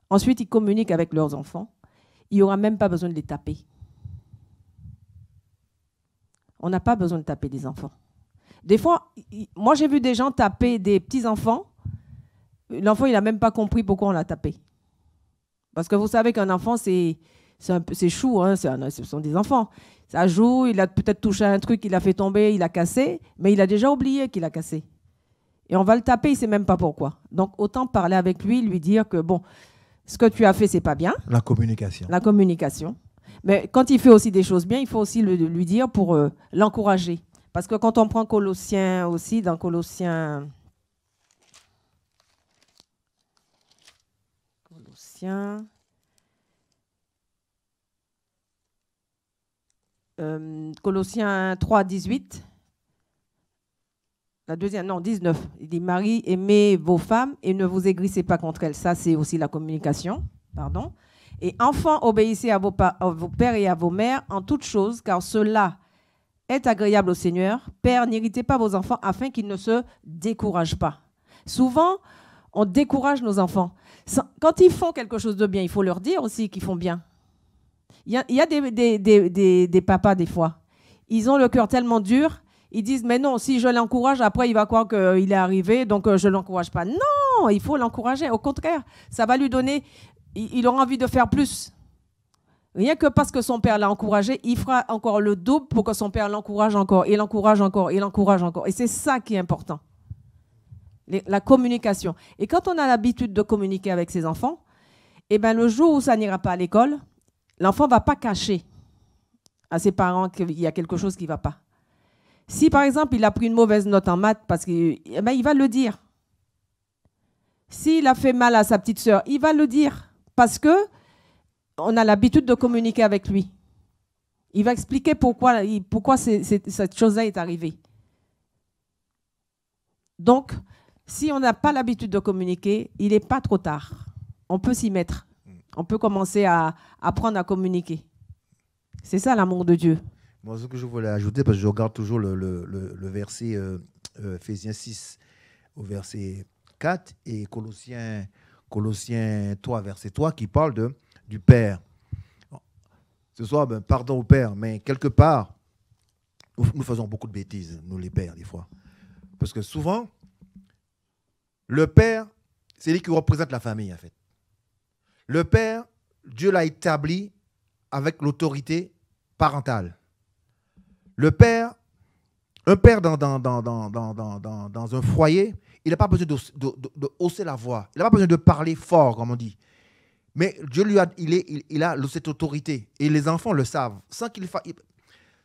ensuite ils communiquent avec leurs enfants, il n'y aura même pas besoin de les taper. On n'a pas besoin de taper des enfants. Des fois, moi j'ai vu des gens taper des petits-enfants. L'enfant, il n'a même pas compris pourquoi on l'a tapé. Parce que vous savez qu'un enfant, c'est c'est chou, hein, ce sont des enfants. Ça joue, il a peut-être touché un truc, il a fait tomber, il a cassé, mais il a déjà oublié qu'il a cassé. Et on va le taper, il ne sait même pas pourquoi. Donc autant parler avec lui, lui dire que bon, ce que tu as fait, c'est pas bien. La communication. La communication. Mais quand il fait aussi des choses bien, il faut aussi lui dire pour euh, l'encourager. Parce que quand on prend Colossiens aussi, dans Colossiens... Colossiens... Euh, Colossiens 3, 18. La deuxième, non, 19. Il dit Marie, aimez vos femmes et ne vous aigrissez pas contre elles. Ça, c'est aussi la communication. Pardon. Et enfants, obéissez à vos, pères et à vos mères en toutes choses, car cela... Être agréable au Seigneur. Père, n'irritez pas vos enfants afin qu'ils ne se découragent pas. Souvent, on décourage nos enfants. Quand ils font quelque chose de bien, il faut leur dire aussi qu'ils font bien. Il y a, des, des, papas, des fois. Ils ont le cœur tellement dur, ils disent mais non, si je l'encourage, après il va croire qu'il est arrivé, donc euh, je l'encourage pas. Non, il faut l'encourager. Au contraire, ça va lui donner, il aura envie de faire plus. Rien que parce que son père l'a encouragé, il fera encore le double pour que son père l'encourage encore, et l'encourage encore, et l'encourage encore. Et c'est ça qui est important. la communication. Et quand on a l'habitude de communiquer avec ses enfants, eh ben, le jour où ça n'ira pas à l'école, l'enfant ne va pas cacher à ses parents qu'il y a quelque chose qui ne va pas. Si par exemple il a pris une mauvaise note en maths, parce que, eh ben, il va le dire. S'il a fait mal à sa petite sœur, il va le dire. Parce que on a l'habitude de communiquer avec lui. Il va expliquer pourquoi, pourquoi cette chose-là est arrivée. Donc, si on n'a pas l'habitude de communiquer, il n'est pas trop tard. On peut s'y mettre. On peut commencer à apprendre à communiquer. C'est ça l'amour de Dieu. Moi, ce que je voulais ajouter, parce que je regarde toujours le, verset euh, 6 euh, au verset 4 et Colossiens, Colossiens 3, verset 3, qui parle de du Père. Ce soir, ben, pardon au Père, mais quelque part, nous, faisons beaucoup de bêtises, nous les pères, des fois. Parce que souvent, le Père, c'est lui qui représente la famille, en fait. Le Père, Dieu l'a établi avec l'autorité parentale. Le Père, un Père dans, dans, un foyer, il n'a pas besoin de, hausser la voix. Il n'a pas besoin de parler fort, comme on dit. Mais Dieu lui a, il, a cette autorité. Et les enfants le savent. Sans qu'il fasse.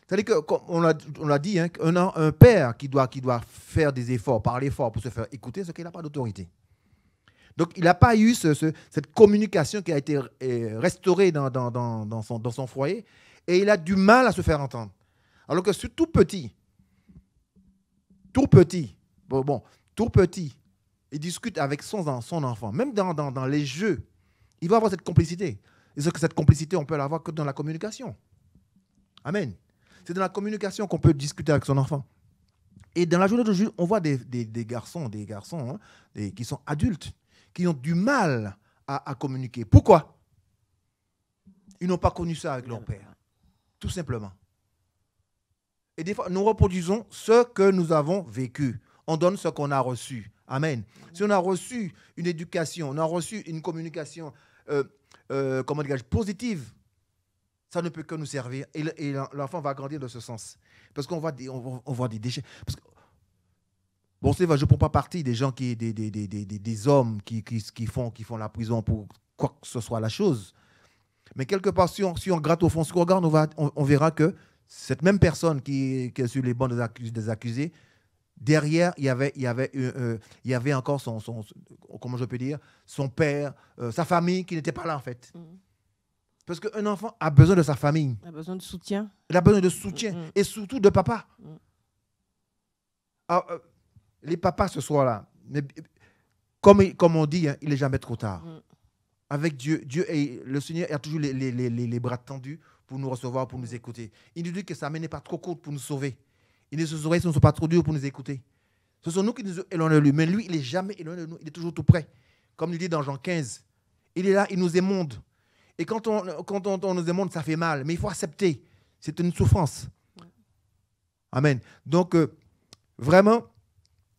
C'est-à-dire que, on l'a a dit, hein, un, père qui doit, faire des efforts, parler fort pour se faire écouter, c'est qu'il n'a pas d'autorité. Donc, il n'a pas eu cette communication qui a été euh, restaurée dans, son, foyer. Et il a du mal à se faire entendre. Alors que tout petit, tout petit, bon, tout petit, il discute avec son, enfant. Même dans les jeux, il va avoir cette complicité. Et que cette complicité, on peut l'avoir que dans la communication. Amen. C'est dans la communication qu'on peut discuter avec son enfant. Et dans la journée de on voit des, garçons, des garçons hein, qui sont adultes, qui ont du mal à, à communiquer. Pourquoi Ils n'ont pas connu ça avec leur père. Tout simplement. Et des fois, nous reproduisons ce que nous avons vécu. On donne ce qu'on a reçu. Amen. Si on a reçu une éducation, on a reçu une communication euh, euh, comment dirais positive, ça ne peut que nous servir. Et, l'enfant va grandir dans ce sens. Parce qu'on voit, des, on, voit des déchets. Parce bon, c'est je ne prends pas partie des gens qui, des, des, des, des hommes qui, qui, qui, font, qui font la prison pour quoi que ce soit la chose. Mais quelque part, si on, gratte au fond, ce qu'on regarde, on, va, on, verra que cette même personne qui, qui, est sur les bancs des accusés Derrière, il y avait, il y avait, euh, euh, il y avait encore son, comment je peux dire, son père, euh, sa famille qui n'était pas là en fait. parce mm. Parce qu'un enfant a besoin de sa famille. Il a besoin de soutien. Il a besoin de soutien mm, mm. et surtout de papa. Ah, les papas ce soir-là, comme, comme on dit, hein, il n'est jamais trop tard. Avec Dieu, Dieu et le Seigneur il a toujours les, les, les, bras tendus pour nous recevoir, pour nous écouter. Il nous dit que sa main n'est pas trop courte pour nous sauver. Ils ne se ne sont pas trop durs pour nous écouter. Ce sont nous qui nous éloignons de lui. Mais lui, il n'est jamais éloigné de nous. Il est toujours tout près. Comme il dit dans Jean 15. Il est là, il nous émonde. Et quand on, quand on, nous émonde, ça fait mal. Mais il faut accepter. C'est une souffrance. Amen. Donc, euh, vraiment,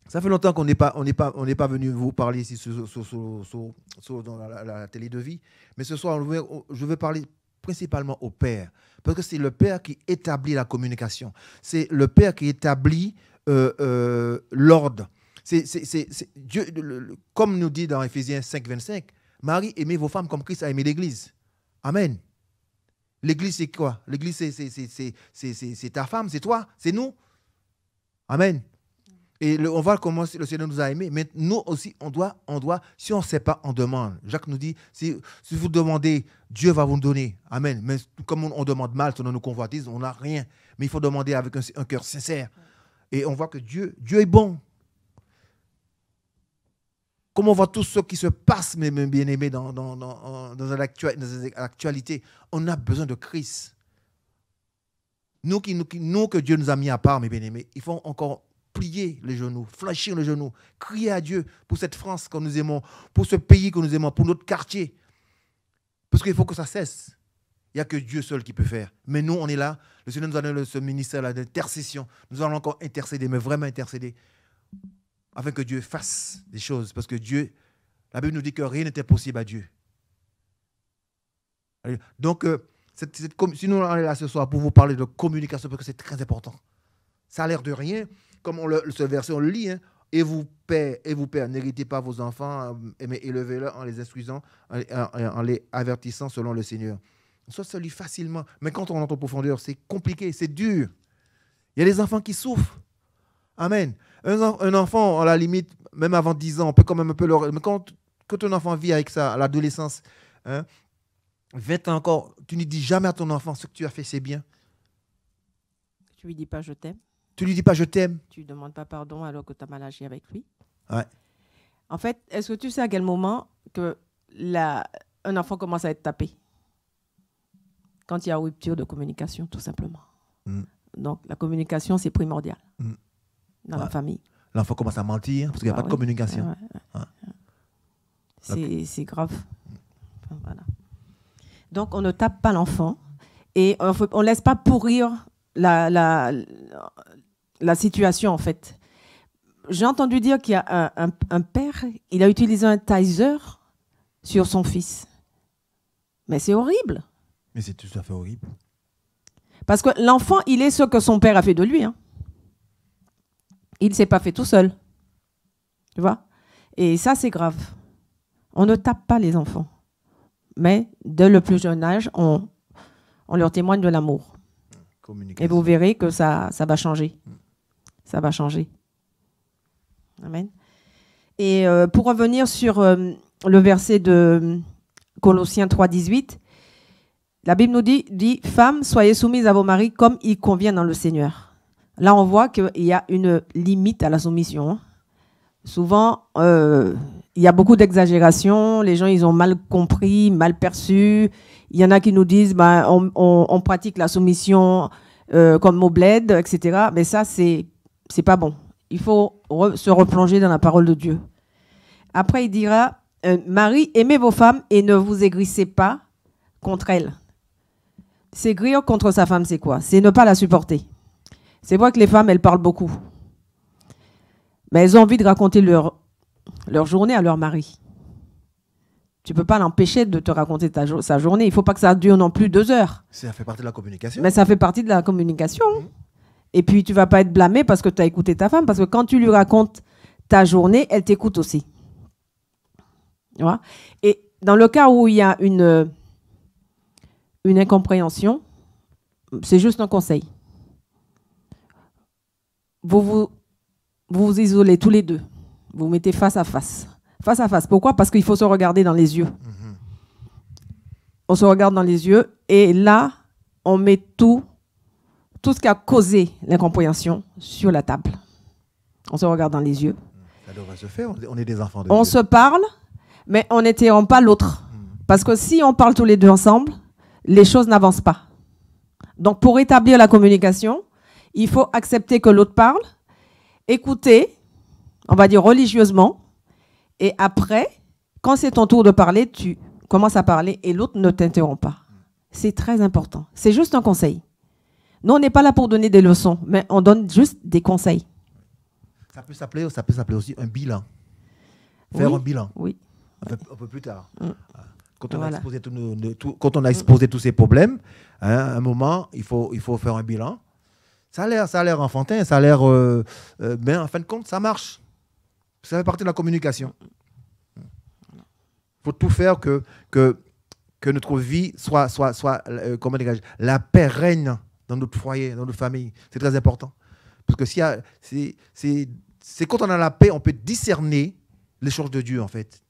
ça fait longtemps qu'on n'est pas, pas, pas venu vous parler ici sur, dans la, télé de vie. Mais ce soir, je je veux parler principalement au Père. Parce que c'est le Père qui établit la communication. C'est le Père qui établit euh, euh, l'ordre. C'est, Dieu, comme nous dit dans Ephésiens 5, 25, Marie, aimez vos femmes comme Christ a aimé l'Église. Amen. L'Église, c'est quoi L'Église, c'est ta femme, c'est toi, c'est nous. Amen. Et on voit comment le Seigneur nous a aimés. Mais nous aussi, on doit, on doit, si on ne sait pas, on demande. Jacques nous dit, si, vous demandez, Dieu va vous donner. Amen. Mais comme on, demande mal, selon nos convoitises, on n'a rien. Mais il faut demander avec un, cœur sincère. Et on voit que Dieu, Dieu est bon. Comme on voit tout ce qui se passe, mes bien-aimés, dans, dans, dans, dans l'actualité, on a besoin de Christ. Nous, qui, nous, qui, nous, que Dieu nous a mis à part, mes bien-aimés, il faut encore plier les genoux, fléchir les genoux, crier à Dieu pour cette France que nous aimons, pour ce pays que nous aimons, pour notre quartier. Parce qu'il faut que ça cesse. Il n'y a que Dieu seul qui peut faire. Mais nous, on est là. Le Seigneur nous a donné ce ministère-là d'intercession. Nous allons encore intercéder, mais vraiment intercéder, afin que Dieu fasse des choses. Parce que Dieu, la Bible nous dit que rien n'était possible à Dieu. Donc, euh, cette, si nous on est là ce soir pour vous parler de communication, parce que c'est très important. Ça a l'air de rien, comme on le, ce verset, on le lit, hein. et vous, pères, et vous, père n'héritez pas vos enfants, euh, mais élevez le en les instruisant, en, les avertissant selon le Seigneur. ça se lit facilement, mais quand on entre en profondeur, c'est compliqué, c'est dur. Il y a des enfants qui souffrent. Amen. Un, enfant, à la limite, même avant 10 ans, on peut quand même un peu leur... Mais quand, quand un enfant vit avec ça, à l'adolescence, hein, encore, tu ne dis jamais à ton enfant ce que tu as fait, c'est bien. Tu lui dis pas je t'aime. Tu lui dis pas je t'aime. Tu ne demandes pas pardon alors que tu as mal agi avec lui. Ouais. En fait, est-ce que tu sais à quel moment que la, un enfant commence à être tapé Quand il y a rupture de communication, tout simplement. Mm. Donc, la communication, c'est primordial mm. dans la famille. L'enfant commence à mentir parce qu'il n'y a ah pas de communication. c'est grave. Donc, on ne tape pas l'enfant et on ne laisse pas pourrir la, la, la situation en fait. J'ai entendu dire qu'il y a un, père, il a utilisé un taser sur son fils. Mais c'est horrible. Mais c'est tout à fait horrible. Parce que l'enfant, il est ce que son père a fait de lui. Hein. Il ne s'est pas fait tout seul. Tu vois Et ça, c'est grave. On ne tape pas les enfants. Mais dès le plus jeune âge, on, on leur témoigne de l'amour. Et vous verrez que ça, ça va changer. Mm ça va changer. Amen. Et euh, pour revenir sur euh, le verset de euh, Colossiens 3, 18, la Bible nous dit, dit Femmes, soyez soumises à vos maris comme il convient dans le Seigneur. Là, on voit qu'il y a une limite à la soumission. Hein. Souvent, il y a beaucoup d'exagérations, Les gens, ils ont mal compris, mal perçu. Il y en a qui nous disent ben, on, pratique la soumission comme au bled, etc. Mais ça, c'est c'est pas bon. Il faut se replonger dans la parole de Dieu. Après, il dira euh, Marie, aimez vos femmes et ne vous aigrissez pas contre elles. S'aigrir contre sa femme, c'est quoi C'est ne pas la supporter. C'est vrai que les femmes, elles parlent beaucoup. Mais elles ont envie de raconter leur, journée à leur mari. Tu peux pas l'empêcher de te raconter sa journée. Il faut pas que ça dure non plus deux heures. Ça fait partie de la communication. Mais ça fait partie de la communication. Mmh. Et puis, tu vas pas être blâmé parce que tu as écouté ta femme, parce que quand tu lui racontes ta journée, elle t'écoute aussi. Et dans le cas où il y a une, incompréhension, c'est juste un conseil. Vous vous, isolez tous les deux. Vous vous mettez face à face. Face à face. Pourquoi Parce qu'il faut se regarder dans les yeux. Mhm. On se regarde dans les yeux et là, on met tout tout ce qui a causé l'incompréhension sur la table. On se regarde dans les yeux. Ça devrait se faire, on est des enfants de On se parle, mais on n'interrompt pas l'autre. Hmm. Parce que si on parle tous les deux ensemble, les choses n'avancent pas. Donc pour établir la communication, il faut accepter que l'autre parle, écouter, on va dire religieusement, et après, quand c'est ton tour de parler, tu commences à parler et l'autre ne t'interrompt pas. C'est très important. C'est juste un conseil. Nous, on n'est pas là pour donner des leçons, mais on donne juste des conseils. Ça peut s'appeler, ça peut s'appeler aussi un bilan. Faire un bilan. Oui. Un peu, plus tard. Quand, on a exposé tous ces problèmes, hein, un moment, il faut, faire un bilan. Ça a l'air, enfantin, ça a l'air, euh, euh, mais en fin de compte, ça marche. Ça fait partie de la communication. Il faut tout faire que, que, que notre vie soit, soit, soit euh, règne. la dans notre foyer, dans notre famille. C'est très important. Parce que si c'est quand on a la paix, on peut discerner l'échange de Dieu, en fait.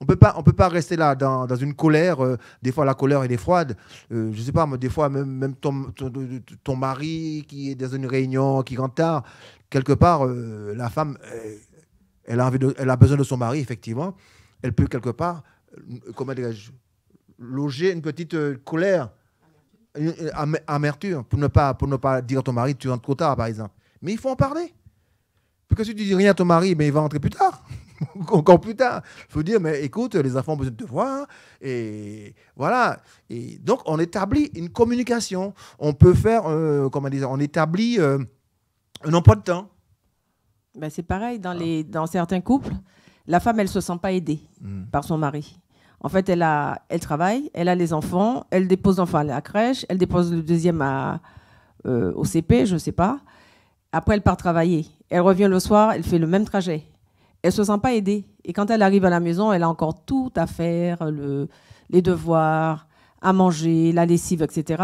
On peut pas, on peut pas rester là dans, dans une colère. Euh, des fois, la colère elle est froide. Je euh, je sais pas, mais des fois même, ton, ton, mari qui est dans une réunion, qui rentre tard, quelque part, euh, la femme, elle a envie de, elle a besoin de son mari effectivement. Elle peut quelque part, comment loger une petite colère amertume, pour ne, pas, pour ne pas dire à ton mari, tu rentres trop tard, par exemple. Mais il faut en parler. Parce que si tu dis rien à ton mari, mais il va rentrer plus tard. Encore plus tard. Il faut dire, mais écoute, les enfants ont besoin de te voir. Et voilà. Et donc, on établit une communication. On peut faire, euh, comment dire, on établit euh, un emploi de temps. Ben, c'est pareil, dans, ah. les, dans certains couples, la femme, elle se sent pas aidée hmm. par son mari. En fait, elle, travaille, elle a les enfants, elle dépose l'enfant à la crèche, elle dépose le deuxième euh, au CP, je ne sais pas. Après, elle part travailler. Elle revient le soir, elle fait le même trajet. Elle ne se sent pas aidée. Et quand elle arrive à la maison, elle a encore tout à faire, les devoirs, à manger, la lessive, etc.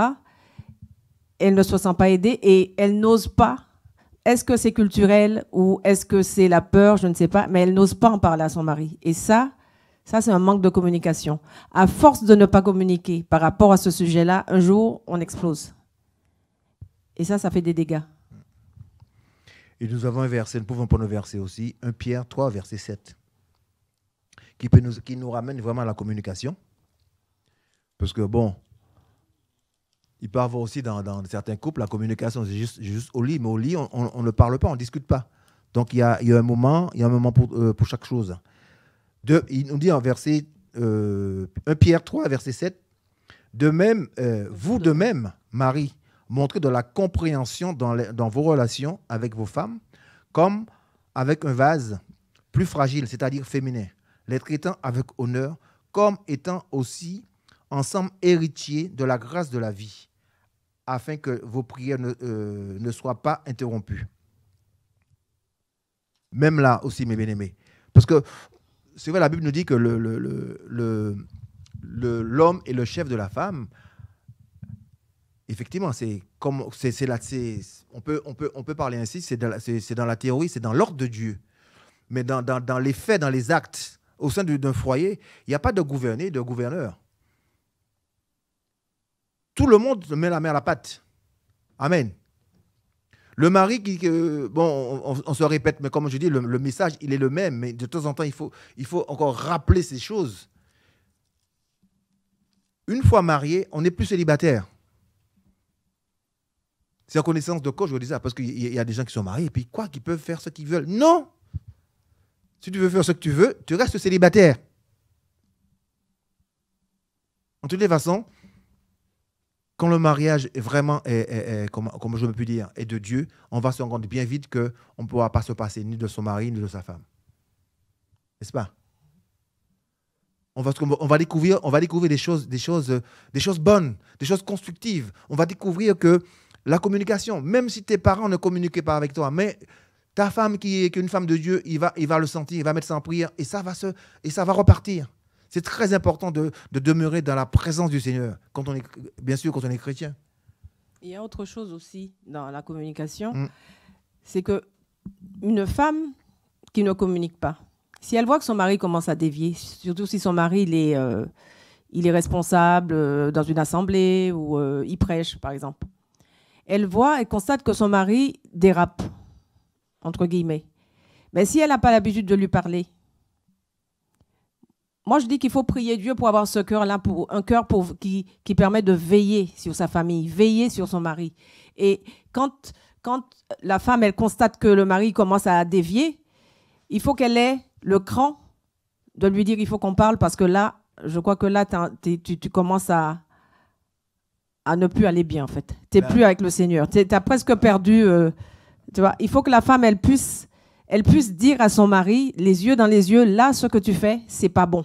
Elle ne se sent pas aidée et elle n'ose pas. Est-ce que c'est culturel ou est-ce que c'est la peur Je ne sais pas. Mais elle n'ose pas en parler à son mari. Et ça, ça, c'est un manque de communication. À force de ne pas communiquer par rapport à ce sujet-là, un jour, on explose. Et ça, ça fait des dégâts. Et nous avons un verset, nous pouvons prendre le verset aussi, 1 Pierre 3, verset 7, qui, peut nous, qui nous ramène vraiment à la communication. Parce que, bon, il peut avoir aussi dans, certains couples, la communication, c'est juste, au lit, mais au lit, on, ne parle pas, on ne discute pas. Donc, il y a, un moment, y a un moment pour, euh, pour chaque chose il nous dit en verset 1 euh, Pierre 3, verset 7, de même, euh, vous de même, Marie, montrez de la compréhension dans, vos relations avec vos femmes, comme avec un vase plus fragile, c'est-à-dire féminin, les traitant avec honneur, comme étant aussi ensemble héritiers de la grâce de la vie, afin que vos prières ne, euh, ne soient pas interrompues. Même là aussi, mes bien-aimés. Parce que c'est vrai, la Bible nous dit que l'homme le, est le chef de la femme. Effectivement, c'est comme là, on peut on peut on peut parler ainsi. C'est dans, la théorie, c'est dans l'ordre de Dieu, mais dans, les faits, dans les actes, au sein d'un foyer, il n'y a pas de gouverné, de gouverneur. Tout le monde met la main à la patte. Amen. Le mari qui. bon, on, se répète, mais comme je dis, le, message, il est le même. Mais de temps en temps, il faut, il faut encore rappeler ces choses. Une fois marié, on n'est plus célibataire. C'est en connaissance de cause, je vous dis ça, parce qu'il y, a des gens qui sont mariés, et puis quoi, qui peuvent faire ce qu'ils veulent. Non Si tu veux faire ce que tu veux, tu restes célibataire. En toutes les façons, quand le mariage est vraiment, est, comme, je me puis dire, est de Dieu, on va se rendre compte bien vite qu'on ne pourra pas se passer ni de son mari, ni de sa femme. N'est-ce pas on va, on va découvrir, on va découvrir des, choses, des, choses, des choses bonnes, des choses constructives. On va découvrir que la communication, même si tes parents ne communiquaient pas avec toi, mais ta femme qui est, une femme de Dieu, il va, il va le sentir, il va mettre ça en prière, et ça va, se, et ça va repartir. C'est très important de, demeurer dans la présence du Seigneur, quand on est, bien sûr, quand on est chrétien. Il y a autre chose aussi dans la communication, mm. c'est que une femme qui ne communique pas, si elle voit que son mari commence à dévier, surtout si son mari est, euh, il est responsable euh, dans une assemblée ou euh, il prêche par exemple, elle voit et constate que son mari dérape entre guillemets. Mais si elle n'a pas l'habitude de lui parler, moi, je dis qu'il faut prier Dieu pour avoir ce cœur-là, pour un cœur qui, permet de veiller sur sa famille, veiller sur son mari. Et quand, la femme, elle constate que le mari commence à dévier, il faut qu'elle ait le cran de lui dire il faut qu'on parle parce que là, je crois que là, tu, commences à, ne plus aller bien, en fait. Tu n'es plus avec le Seigneur. Tu as presque perdu. Euh, tu vois, il faut que la femme, elle puisse elle puisse dire à son mari, les yeux dans les yeux, là, ce que tu fais, c'est pas bon.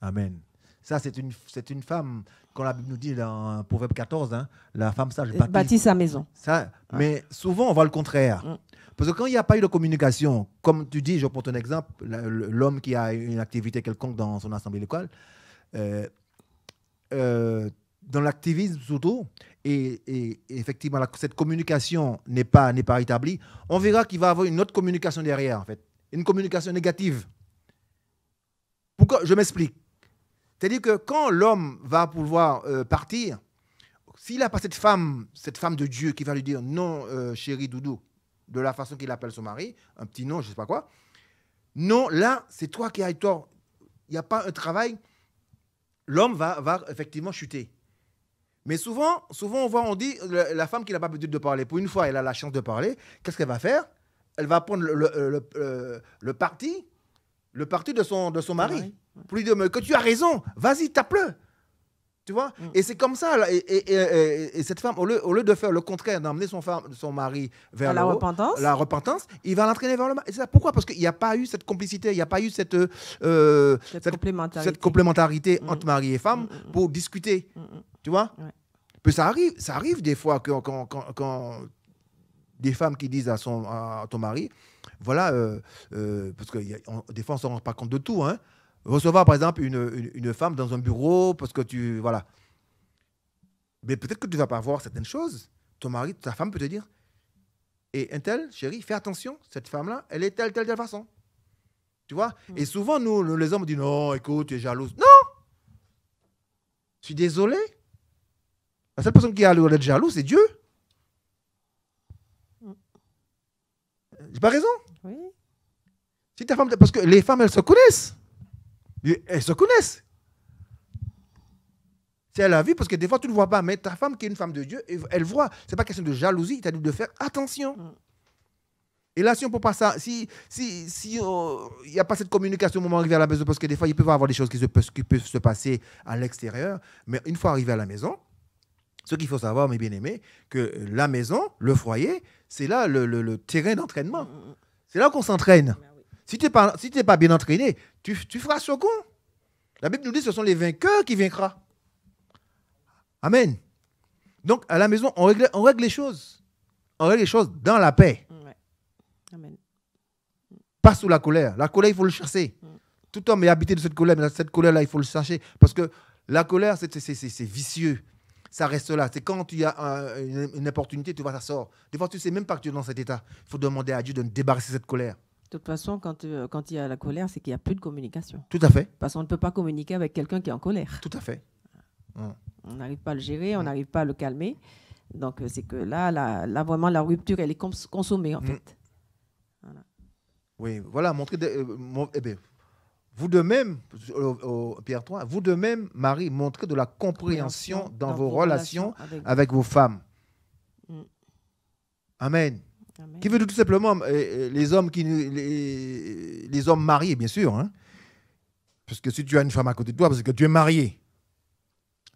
Amen. Ça, c'est une, une femme, quand la Bible nous dit dans Proverbe 14, hein, la femme sage bâtit, euh, bâtit sa maison. Ça, Mais souvent, on voit le contraire. Mm. Parce que quand il n'y a pas eu de communication, comme tu dis, je prends ton exemple, l'homme qui a une activité quelconque dans son assemblée locale, euh, euh, dans l'activisme surtout, et, effectivement cette communication n'est pas, pas établie, on verra qu'il va y avoir une autre communication derrière, en fait. Une communication négative. Pourquoi Je m'explique. C'est-à-dire que quand l'homme va pouvoir euh, partir, s'il n'a pas cette femme, cette femme de Dieu qui va lui dire non, chéri, euh, chérie Doudou, de la façon qu'il appelle son mari, un petit nom, je ne sais pas quoi, non, là, c'est toi qui as tort. Il n'y a pas un travail. L'homme va, va effectivement chuter. Mais souvent, souvent on voit, on dit, la femme qui n'a pas l'habitude de parler, pour une fois, elle a la chance de parler, qu'est-ce qu'elle va faire Elle va prendre le, parti, le parti de son, de son mari. Pour lui dire, que tu as raison, vas-y, tape-le. Tu vois mm. Et c'est comme ça. Et, cette femme, au lieu, de faire le contraire, d'emmener son, mari vers la, repentance. la repentance, il va l'entraîner vers le mari. pourquoi Parce qu'il n'y a pas eu cette complicité, il n'y a pas eu cette, euh, cette, complémentarité, mm. entre mari et femme mm, pour discuter. Tu vois ça arrive, ça arrive des fois que quand, des femmes qui disent à, son, ton mari, voilà, euh, euh, parce que des fois on ne s'en rend pas compte de tout, hein, recevoir par exemple une, femme dans un bureau parce que tu. Voilà. Mais peut-être que tu ne vas pas voir certaines choses. Ton mari, ta femme peut te dire Et un tel, chérie, fais attention, cette femme-là, elle est telle, telle, telle façon. Tu vois mm. Et souvent, nous, les hommes disent Non, écoute, tu es jalouse. Non Je suis désolé. La seule personne qui a le droit d'être jaloux, c'est Dieu. Mm. J'ai pas raison. Oui. Si ta femme, parce que les femmes, elles se connaissent. Elles se connaissent. C'est la vie, parce que des fois, tu ne vois pas, mais ta femme qui est une femme de Dieu, elle voit. Ce n'est pas question de jalousie, tu as dit de faire attention. Mm. Et là, si on ne peut pas ça, si si euh, il n'y a pas cette communication au moment d'arriver à la maison, parce que des fois, il peut y avoir des choses qui, se, qui peuvent se passer à l'extérieur, mais une fois arrivé à la maison, ce qu'il faut savoir, mes bien-aimés, que euh, la maison, le foyer, c'est là le, terrain d'entraînement. Mm, mm, mm. C'est là qu'on s'entraîne. Ah si tu n'es pas, si pas, bien entraîné, tu, feras ce second. La Bible nous dit que ce sont les vainqueurs qui vaincra. Amen. Donc, à la maison, on règle, les choses. On règle les choses dans la paix. Pas sous la colère. La colère, il faut le chasser. Tout homme est habité de cette colère, mais cette colère-là, il faut le chercher. Parce que la colère, c'est vicieux ça reste là. C'est quand il y a une, opportunité, tu vois, ça sort. Des fois, tu ne sais même pas que tu es dans cet état. Il faut demander à Dieu de me débarrasser de cette colère. De toute façon, quand, euh, quand il y a la colère, c'est qu'il n'y a plus de communication. Tout à fait. Parce qu'on ne peut pas communiquer avec quelqu'un qui est en colère. Tout à fait. Ah. Hum. On n'arrive pas à le gérer, on hum. n'arrive pas à le calmer. Donc, euh, c'est que là, vraiment, la rupture, elle est consommée, en hum. fait. Oui, voilà, montrer. Des, euh, eh bien, vous de même, Pierre 3, vous de même, Marie, montrez de la compréhension dans, vos, relations, avec, vos femmes. Mm. Amen. Qui veut tout simplement euh, euh, les hommes qui les, les, hommes mariés, bien sûr. Hein. Parce que si tu as une femme à côté de toi, parce que tu es marié.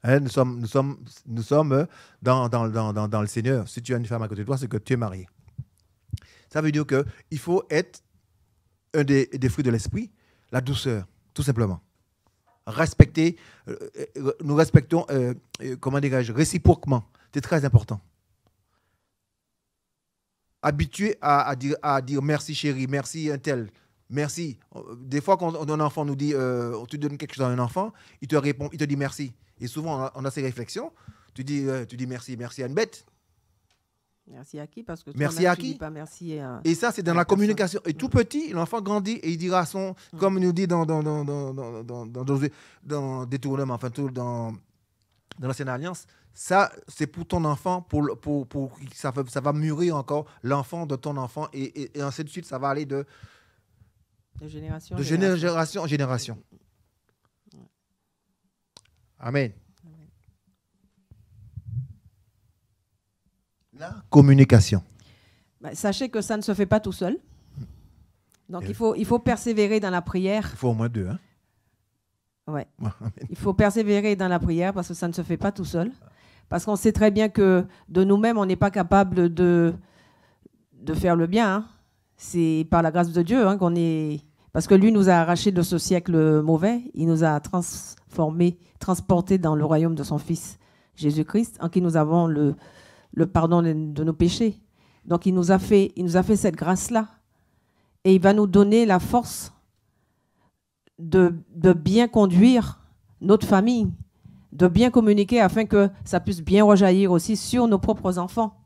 Hein, nous sommes, nous sommes, nous sommes dans, dans, dans, dans, le Seigneur. Si tu as une femme à côté de toi, c'est que tu es marié. Ça veut dire qu'il faut être un des fruits de l'esprit la douceur, tout simplement. Respecter, euh, euh, nous respectons, euh, comment dégage réciproquement. C'est très important. Habitué à, dire, merci chérie, merci un tel, merci. Des fois, quand un enfant nous dit, tu te donne quelque chose à un enfant, il te répond, il te dit merci. Et souvent, on a, ces réflexions. Tu dis, tu dis merci, merci à une bête. Merci à qui Parce que merci à qui merci euh, Et ça, c'est dans la, communication. Et tout mm. petit, l'enfant grandit et il dira son, mm. comme il nous dit dans, dans, dans, dans, dans, dans, Détournement, enfin, tout dans, dans l'ancienne alliance, ça, c'est pour ton enfant, pour, pour, pour ça, va, ça va mûrir encore l'enfant de ton enfant et, et, de suite, ça va aller de, de génération génération. génération. en génération. Amen. communication bah, Sachez que ça ne se fait pas tout seul. Donc il faut, il faut persévérer dans la prière. Il faut au moins deux. Hein? il faut persévérer dans la prière parce que ça ne se fait pas tout seul. Parce qu'on sait très bien que de nous-mêmes, on n'est pas capable de, de faire le bien. Hein. C'est par la grâce de Dieu hein, qu'on est... Parce que lui nous a arrachés de ce siècle mauvais. Il nous a transformés, transportés dans le royaume de son Fils Jésus-Christ, en qui nous avons le, le pardon de, nos péchés. Donc il nous a fait, il nous a fait cette grâce-là. Et il va nous donner la force de, bien conduire notre famille, de bien communiquer afin que ça puisse bien rejaillir aussi sur nos propres enfants.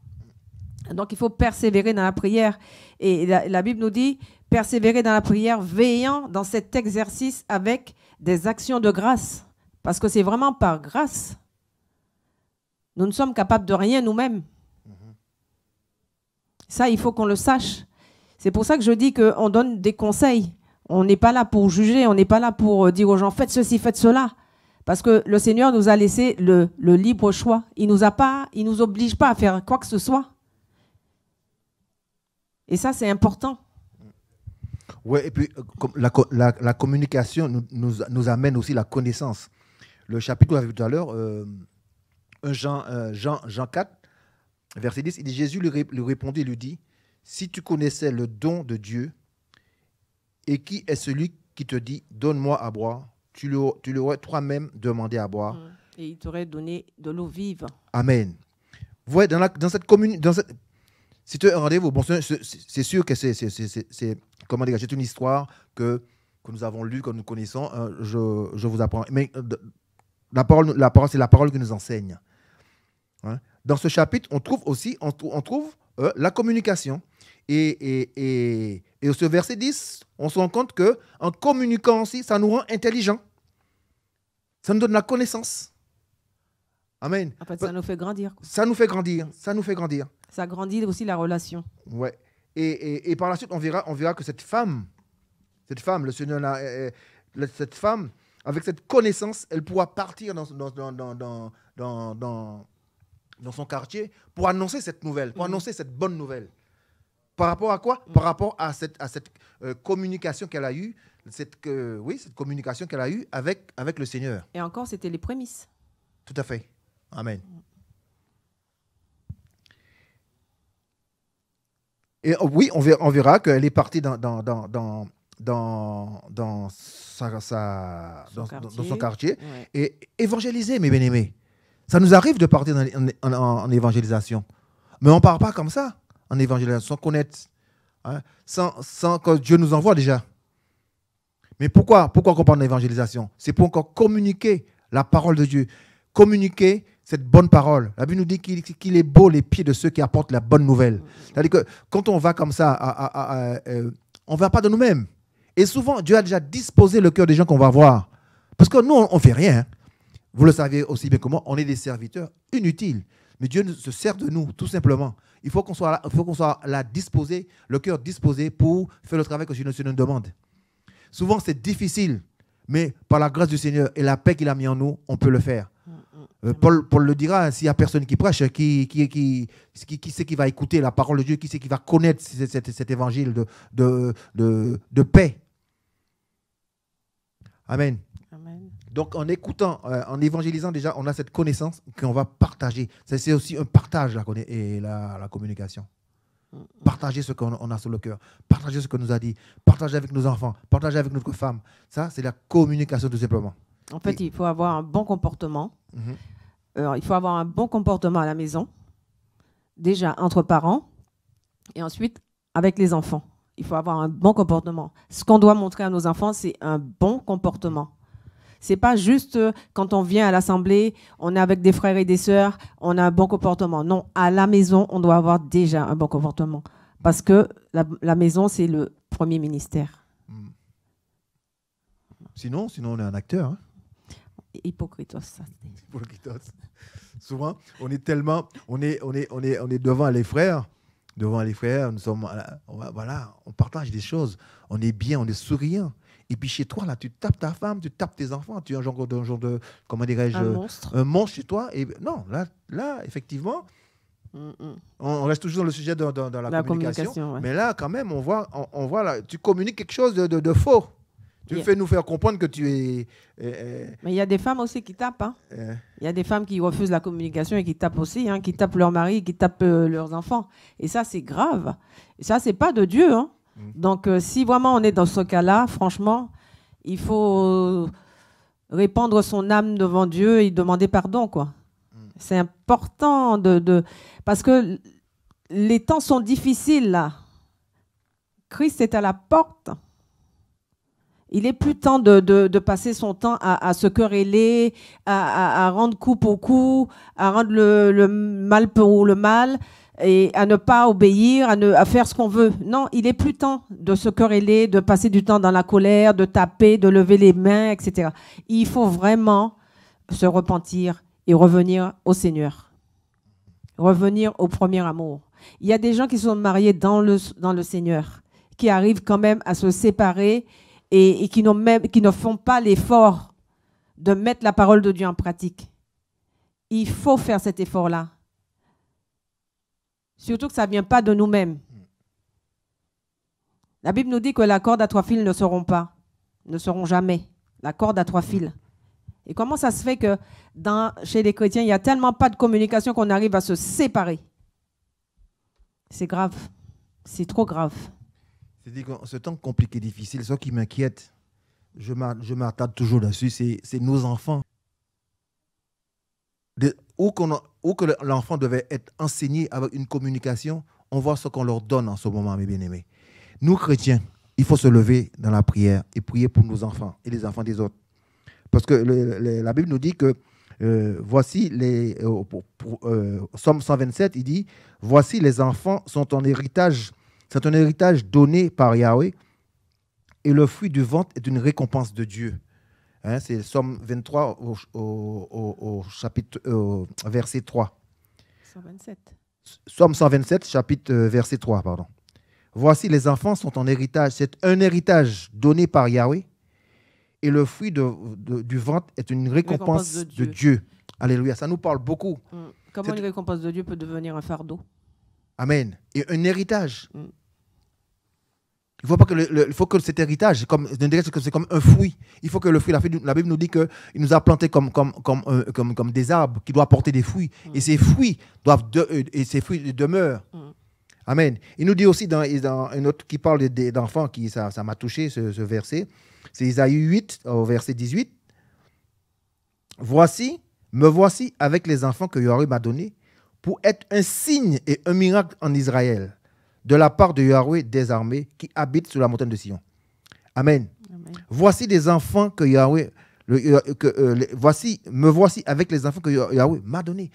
Donc il faut persévérer dans la prière. Et la Bible nous dit, persévérer dans la prière, veillant dans cet exercice avec des actions de grâce. Parce que c'est vraiment par grâce nous ne sommes capables de rien nous-mêmes. Mm-hmm. Ça, il faut qu'on le sache. C'est pour ça que je dis qu'on donne des conseils. On n'est pas là pour juger, on n'est pas là pour euh, dire aux gens faites ceci, faites cela. Parce que le Seigneur nous a laissé le, libre choix. Il nous a pas, il nous oblige pas à faire quoi que ce soit. Et ça, c'est important. Mm. Oui, et puis euh, la, communication nous, amène aussi la connaissance. Le chapitre, vous avez vu tout à l'heure, euh, euh, Jean, Jean, Jean 4, verset 10, il dit, Jésus lui, répondit et lui dit, si tu connaissais le don de Dieu, et qui est celui qui te dit, donne-moi à boire, tu l'aurais toi-même demandé à boire. Et il t'aurait donné de l'eau vive. Amen. Vous dans, cette commune, dans cette, si rendez-vous, bon, c'est sûr que c'est, comment dire, une histoire que, que nous avons lue, que nous connaissons, euh, je, vous apprends. Mais euh, la parole, la parole c'est la parole qui nous enseigne. Hein. Dans ce chapitre, on trouve aussi on, trouve, euh, la communication. Et, et, ce verset 10, on se rend compte que en communiquant aussi, ça nous rend intelligents. Ça nous donne la connaissance. Amen. ça nous fait grandir. Ça nous fait grandir. Ça nous fait grandir. Ça grandit aussi la relation. Ouais. Et, par la suite, on verra, on verra que cette femme, cette femme, le Seigneur, euh, euh, cette femme, avec cette connaissance, elle pourra partir dans dans son quartier pour annoncer cette nouvelle, pour mhm. annoncer cette bonne nouvelle. Par rapport à quoi Par mhm. rapport à cette, à cette euh, communication qu'elle a eue, cette, oui, cette communication qu'elle a eue avec, avec le Seigneur. Et encore, c'était les prémices. Tout à fait. Amen. Et oh, oui, on verra, qu'elle est partie dans, dans, dans, dans dans, son, quartier. et évangéliser, mes bien-aimés. Ça nous arrive de partir en, évangélisation. Mais on ne part pas comme ça en évangélisation, sans connaître, hein, sans, que Dieu nous envoie déjà. Mais pourquoi, pourquoi on parle en évangélisation C'est pour encore communiquer la parole de Dieu, communiquer cette bonne parole. La Bible nous dit qu'il est beau les pieds de ceux qui apportent la bonne nouvelle. C'est-à-dire que quand on va comme ça, euh, on ne va pas de nous-mêmes. Et souvent, Dieu a déjà disposé le cœur des gens qu'on va voir. Parce que nous, on ne fait rien. Vous le savez aussi bien que moi, on est des serviteurs inutiles. Mais Dieu se sert de nous, tout simplement. Il faut qu'on soit là, soit disposé, le cœur disposé pour faire le travail que Dieu nous demande. Souvent, c'est difficile, mais par la grâce du Seigneur et la paix qu'il a mis en nous, on peut le faire. Mm, mm, mm. Euh, Paul, le dira, s'il n'y a personne qui prêche, qui, qui, qui, qui, qui c'est qui va écouter la parole de Dieu, qui c'est qui va connaître cet, évangile de, de, de paix Amen. Donc en écoutant, euh, en évangélisant déjà, on a cette connaissance qu'on va partager. C'est aussi un partage la, et la, communication. Partager ce qu'on a sur le cœur, partager ce que nous a dit, partager avec nos enfants, partager avec notre femme. Ça, c'est la communication tout simplement. En fait, il faut avoir un bon comportement. Mhm. il faut avoir un bon comportement à la maison, déjà entre parents, et ensuite avec les enfants. Il faut avoir un bon comportement. Ce qu'on doit montrer à nos enfants, c'est un bon comportement. C'est pas juste euh, quand on vient à l'assemblée, on est avec des frères et des sœurs, on a un bon comportement. Non, à la maison, on doit avoir déjà un bon comportement parce que la, maison, c'est le premier ministère. Hmm. Sinon, sinon on est un acteur. Hein ça. hypocritos. Souvent, on est tellement, on est, on est, on est, on est devant les frères, devant les frères, nous sommes, voilà, on partage des choses, on est bien, on est souriant, et puis chez toi, là, tu tapes ta femme, tu tapes tes enfants, tu es un genre de, un comment dirais-je, un monstre. un monstre. chez toi. Et non, là, là, effectivement, on, reste toujours dans le sujet de, la, communication. Mais là, quand même, on voit, on, voit là, tu communiques quelque chose de, faux. Tu fais nous faire comprendre que tu es. Eh, eh, mais il y a des femmes aussi qui tapent. Hein. Eh. Il y a des femmes qui refusent la communication et qui tapent aussi, hein, qui tapent leur mari, qui tapent euh, leurs enfants. Et ça, c'est grave. Et ça, c'est pas de Dieu. Hein. Mm. Donc, euh, si vraiment on est dans ce cas-là, franchement, il faut répandre son âme devant Dieu et demander pardon, quoi. Mm. C'est important de, Parce que les temps sont difficiles, là. Christ est à la porte. Il est plus temps de, passer son temps à, se quereller, à, rendre coup pour coup, à rendre le mal pour le mal et à ne pas obéir, à, ne, à faire ce qu'on veut. Non, il est plus temps de se quereller, de passer du temps dans la colère, de taper, de lever les mains, etc. Il faut vraiment se repentir et revenir au Seigneur, revenir au premier amour. Il y a des gens qui sont mariés dans le, dans le Seigneur, qui arrivent quand même à se séparer et, qui, même, qui ne font pas l'effort de mettre la parole de Dieu en pratique. Il faut faire cet effort-là Surtout que ça ne vient pas de nous-mêmes. La Bible nous dit que la corde à trois fils ne seront pas, ne seront jamais. La corde à trois fils. Et comment ça se fait que chez les chrétiens, il n'y a tellement pas de communication qu'on arrive à se séparer C'est grave. C'est trop grave. C'est-à-dire que ce temps compliqué, difficile, ce qui m'inquiète, je m'attarde toujours là-dessus, c'est nos enfants. De, où que l'enfant devait être enseigné avec une communication, on voit ce qu'on leur donne en ce moment, mes bien-aimés. Nous, chrétiens, il faut se lever dans la prière et prier pour nos enfants et les enfants des autres. Parce que la Bible nous dit que euh, voici les. Euh, euh, Somme 127, il dit Voici les enfants sont un héritage, c'est un héritage donné par Yahweh, et le fruit du ventre est une récompense de Dieu. Hein, c'est c'est Somme 23 au, chapitre, euh, verset 3. 127. Somme 127, chapitre, euh, verset 3, pardon. Voici, les enfants sont en héritage. C'est un héritage donné par Yahweh. Et le fruit du ventre est une récompense, de, Dieu. Alléluia. Ça nous parle beaucoup. Hum. Comment une récompense de Dieu peut devenir un fardeau Amen. Et un héritage. Hum. Il faut pas que le, faut que cet héritage, comme c'est comme un fruit. Il faut que le fruit, la, Bible nous dit qu'il nous a planté comme comme euh, comme, comme, des arbres qui doivent porter des fruits et mm. ces fruits doivent euh, et ces fruits demeurent. Mm. Amen. Il nous dit aussi dans, dans un autre qui parle d'enfants qui ça m'a touché ce, ce verset. C'est Isaïe 8 au verset 18. Voici, me voici avec les enfants que Yahweh m'a donnés pour être un signe et un miracle en Israël de la part de Yahweh des armées qui habitent sur la montagne de Sion. Amen. Voici des enfants que Yahweh, euh, euh, voici, me voici avec les enfants que Yahweh m'a donnés.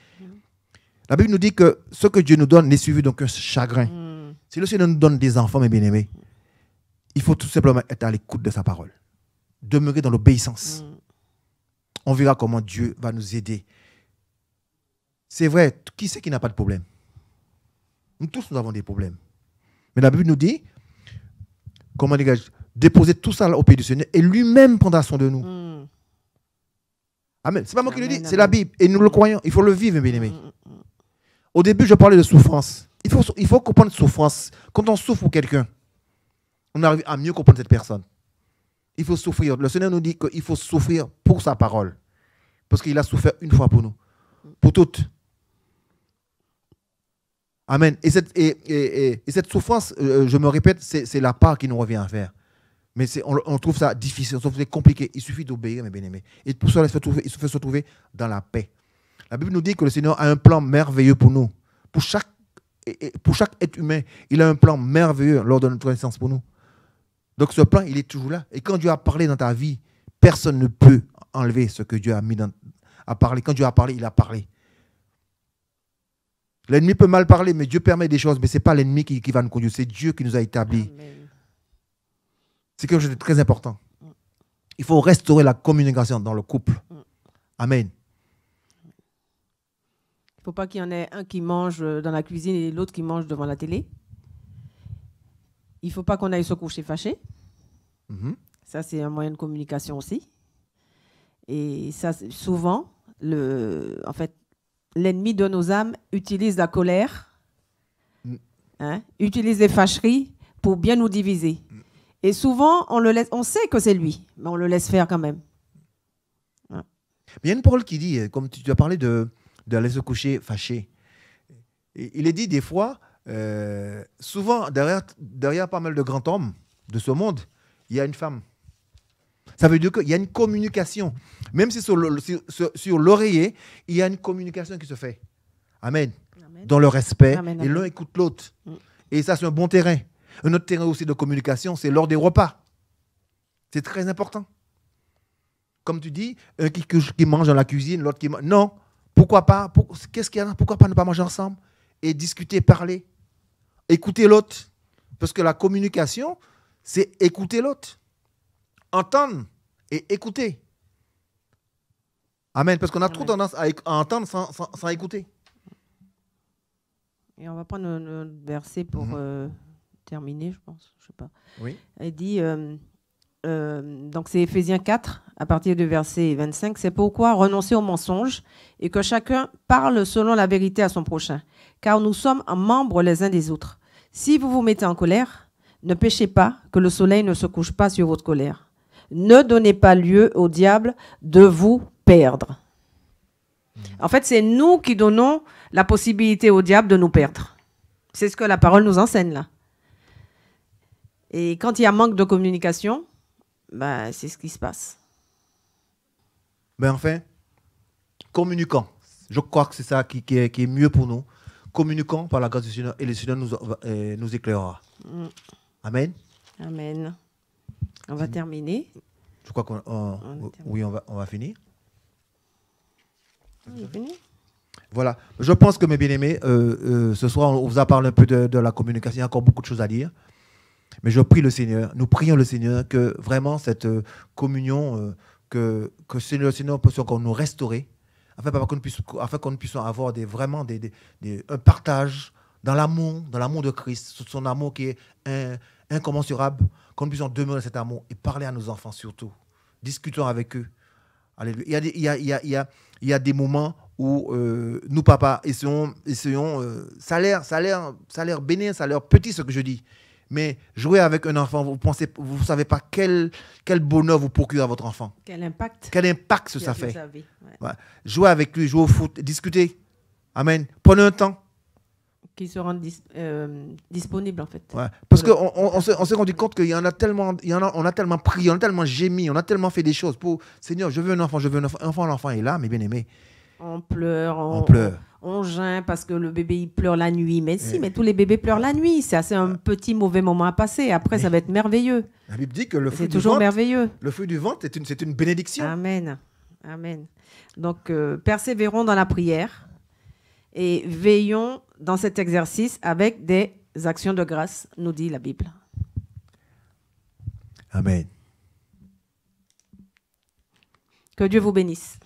La Bible nous dit que ce que Dieu nous donne n'est suivi d'aucun chagrin. Mm. Si le Seigneur nous donne des enfants, mes bien-aimés, il faut tout simplement être à l'écoute de sa parole. Demeurer dans l'obéissance. Mm. On verra comment Dieu va nous aider. C'est vrai, qui c'est qui n'a pas de problème Nous tous, nous avons des problèmes. Mais la Bible nous dit, comment dégage Déposer tout ça au pied du Seigneur et lui-même prendra soin de nous. Mm. Amen. C'est pas moi qui le dis, c'est la Bible. Et nous le croyons. Il faut le vivre, bien aimés mm, mm, Au début, je parlais de souffrance. Il faut, il faut comprendre souffrance. Quand on souffre pour quelqu'un, on arrive à mieux comprendre cette personne. Il faut souffrir. Le Seigneur nous dit qu'il faut souffrir pour sa parole. Parce qu'il a souffert une fois pour nous. Pour toutes. Amen. Et cette, souffrance, euh, euh, je me répète, c'est la part qui nous revient à faire. Mais on, trouve ça difficile, on trouve ça compliqué. Il suffit d'obéir, mes bien-aimés. Et pour cela, il se, fait trouver, se trouver dans la paix. La Bible nous dit que le Seigneur a un plan merveilleux pour nous. Pour chaque, être humain, il a un plan merveilleux lors de notre naissance pour nous. Donc ce plan, il est toujours là. Et quand Dieu a parlé dans ta vie, personne ne peut enlever ce que Dieu a mis dans, à parler. Quand Dieu a parlé, il a parlé. L'ennemi peut mal parler, mais Dieu permet des choses, mais ce n'est pas l'ennemi qui, va nous conduire, c'est Dieu qui nous a établis. C'est quelque chose de très important. Il faut restaurer la communication dans le couple. Amen. Il ne faut pas qu'il y en ait un qui mange dans la cuisine et l'autre qui mange devant la télé. Il ne faut pas qu'on aille se coucher fâché. Mm-hmm. Ça, c'est un moyen de communication aussi. Et ça, souvent, le, en fait, l'ennemi de nos âmes utilise la colère, mm. hein, utilise les fâcheries pour bien nous diviser. Mm. Et souvent, on, le laisse, on sait que c'est lui, mais on le laisse faire quand même. Hein. Il y a une parole qui dit, comme tu, as parlé de, aller se coucher fâché, il est dit des fois, euh, souvent derrière, derrière pas mal de grands hommes de ce monde, il y a une femme. Ça veut dire qu'il y a une communication. Même si sur l'oreiller, il y a une communication qui se fait. Amen. Dans le respect. et l'un écoute l'autre. Mm. Et ça, c'est un bon terrain. Un autre terrain aussi de communication, c'est lors des repas. C'est très important. Comme tu dis, un qui, mange dans la cuisine, l'autre qui mange. Non. Pourquoi pas Qu'est-ce qu'il y a Pourquoi pas ne pas manger ensemble Et discuter, parler. Écouter l'autre. Parce que la communication, c'est écouter l'autre entendre et écouter. Amen. Parce qu'on a trop tendance à, entendre sans, écouter. Et on va prendre le verset pour mhm. euh, terminer, je pense. Je sais pas. Oui. Il dit. Euh, euh, donc c'est Ephésiens 4, à partir du verset 25, c'est pourquoi renoncer au mensonge et que chacun parle selon la vérité à son prochain, car nous sommes membres les uns des autres. Si vous vous mettez en colère, ne péchez pas que le soleil ne se couche pas sur votre colère ne donnez pas lieu au diable de vous perdre. Hmm. En fait, c'est nous qui donnons la possibilité au diable de nous perdre. C'est ce que la parole nous enseigne là. Et quand il y a manque de communication, ben, c'est ce qui se passe. Mais ben, enfin, communiquons. Je crois que c'est ça qui, est, mieux pour nous. Communiquons par la grâce du Seigneur et le Seigneur nous, euh, éclairera. Hmm. Amen. Amen. On va terminer. Je crois qu'on oui, on va, on va finir. Ah, voilà. Je pense que mes bien-aimés, euh, euh, ce soir, on vous a parlé un peu de, la communication. Il y a encore beaucoup de choses à dire. Mais je prie le Seigneur, nous prions le Seigneur que vraiment cette euh, communion, que, que le Seigneur puisse encore nous restaurer, afin, qu'on puisse, avoir des, vraiment des, un partage dans l'amour, dans l'amour de Christ, son amour qui est un incommensurable, qu'on puisse en demeurer cet amour et parler à nos enfants surtout. Discutons avec eux. Alléluia. Il y a des, il y a, des moments où euh, nous, papa, essayons, essayons salaire euh, ça a l'air, ça bénin, ça l'air petit ce que je dis. Mais jouer avec un enfant, vous pensez, vous savez pas quel, quel bonheur vous procure à votre enfant. Quel impact. Quel impact ça fait. Jouer avec lui, jouer au foot, discuter. Amen. Prenez un temps qui seront rendent euh, disponibles en fait. Ouais. Parce qu'on on, s'est rendu compte qu'il y en a tellement, il y en a, on a tellement prié, on a tellement gémis, on a tellement fait des choses pour Seigneur, je veux un enfant, je veux un enfant, enfant l'enfant est là, mais bien aimé. On pleure, on, pleure. On, parce que le bébé pleure la nuit. Mais si, eh. mais tous les bébés pleurent la nuit. C'est assez un petit mauvais moment à passer. Après, ça va être merveilleux. La Bible dit que le feu du toujours ventre, merveilleux. Le du ventre, c'est une, c'est une bénédiction. Amen. Amen. Donc, euh, persévérons dans la prière et veillons dans cet exercice avec des actions de grâce, nous dit la Bible. Amen. Que Dieu vous bénisse.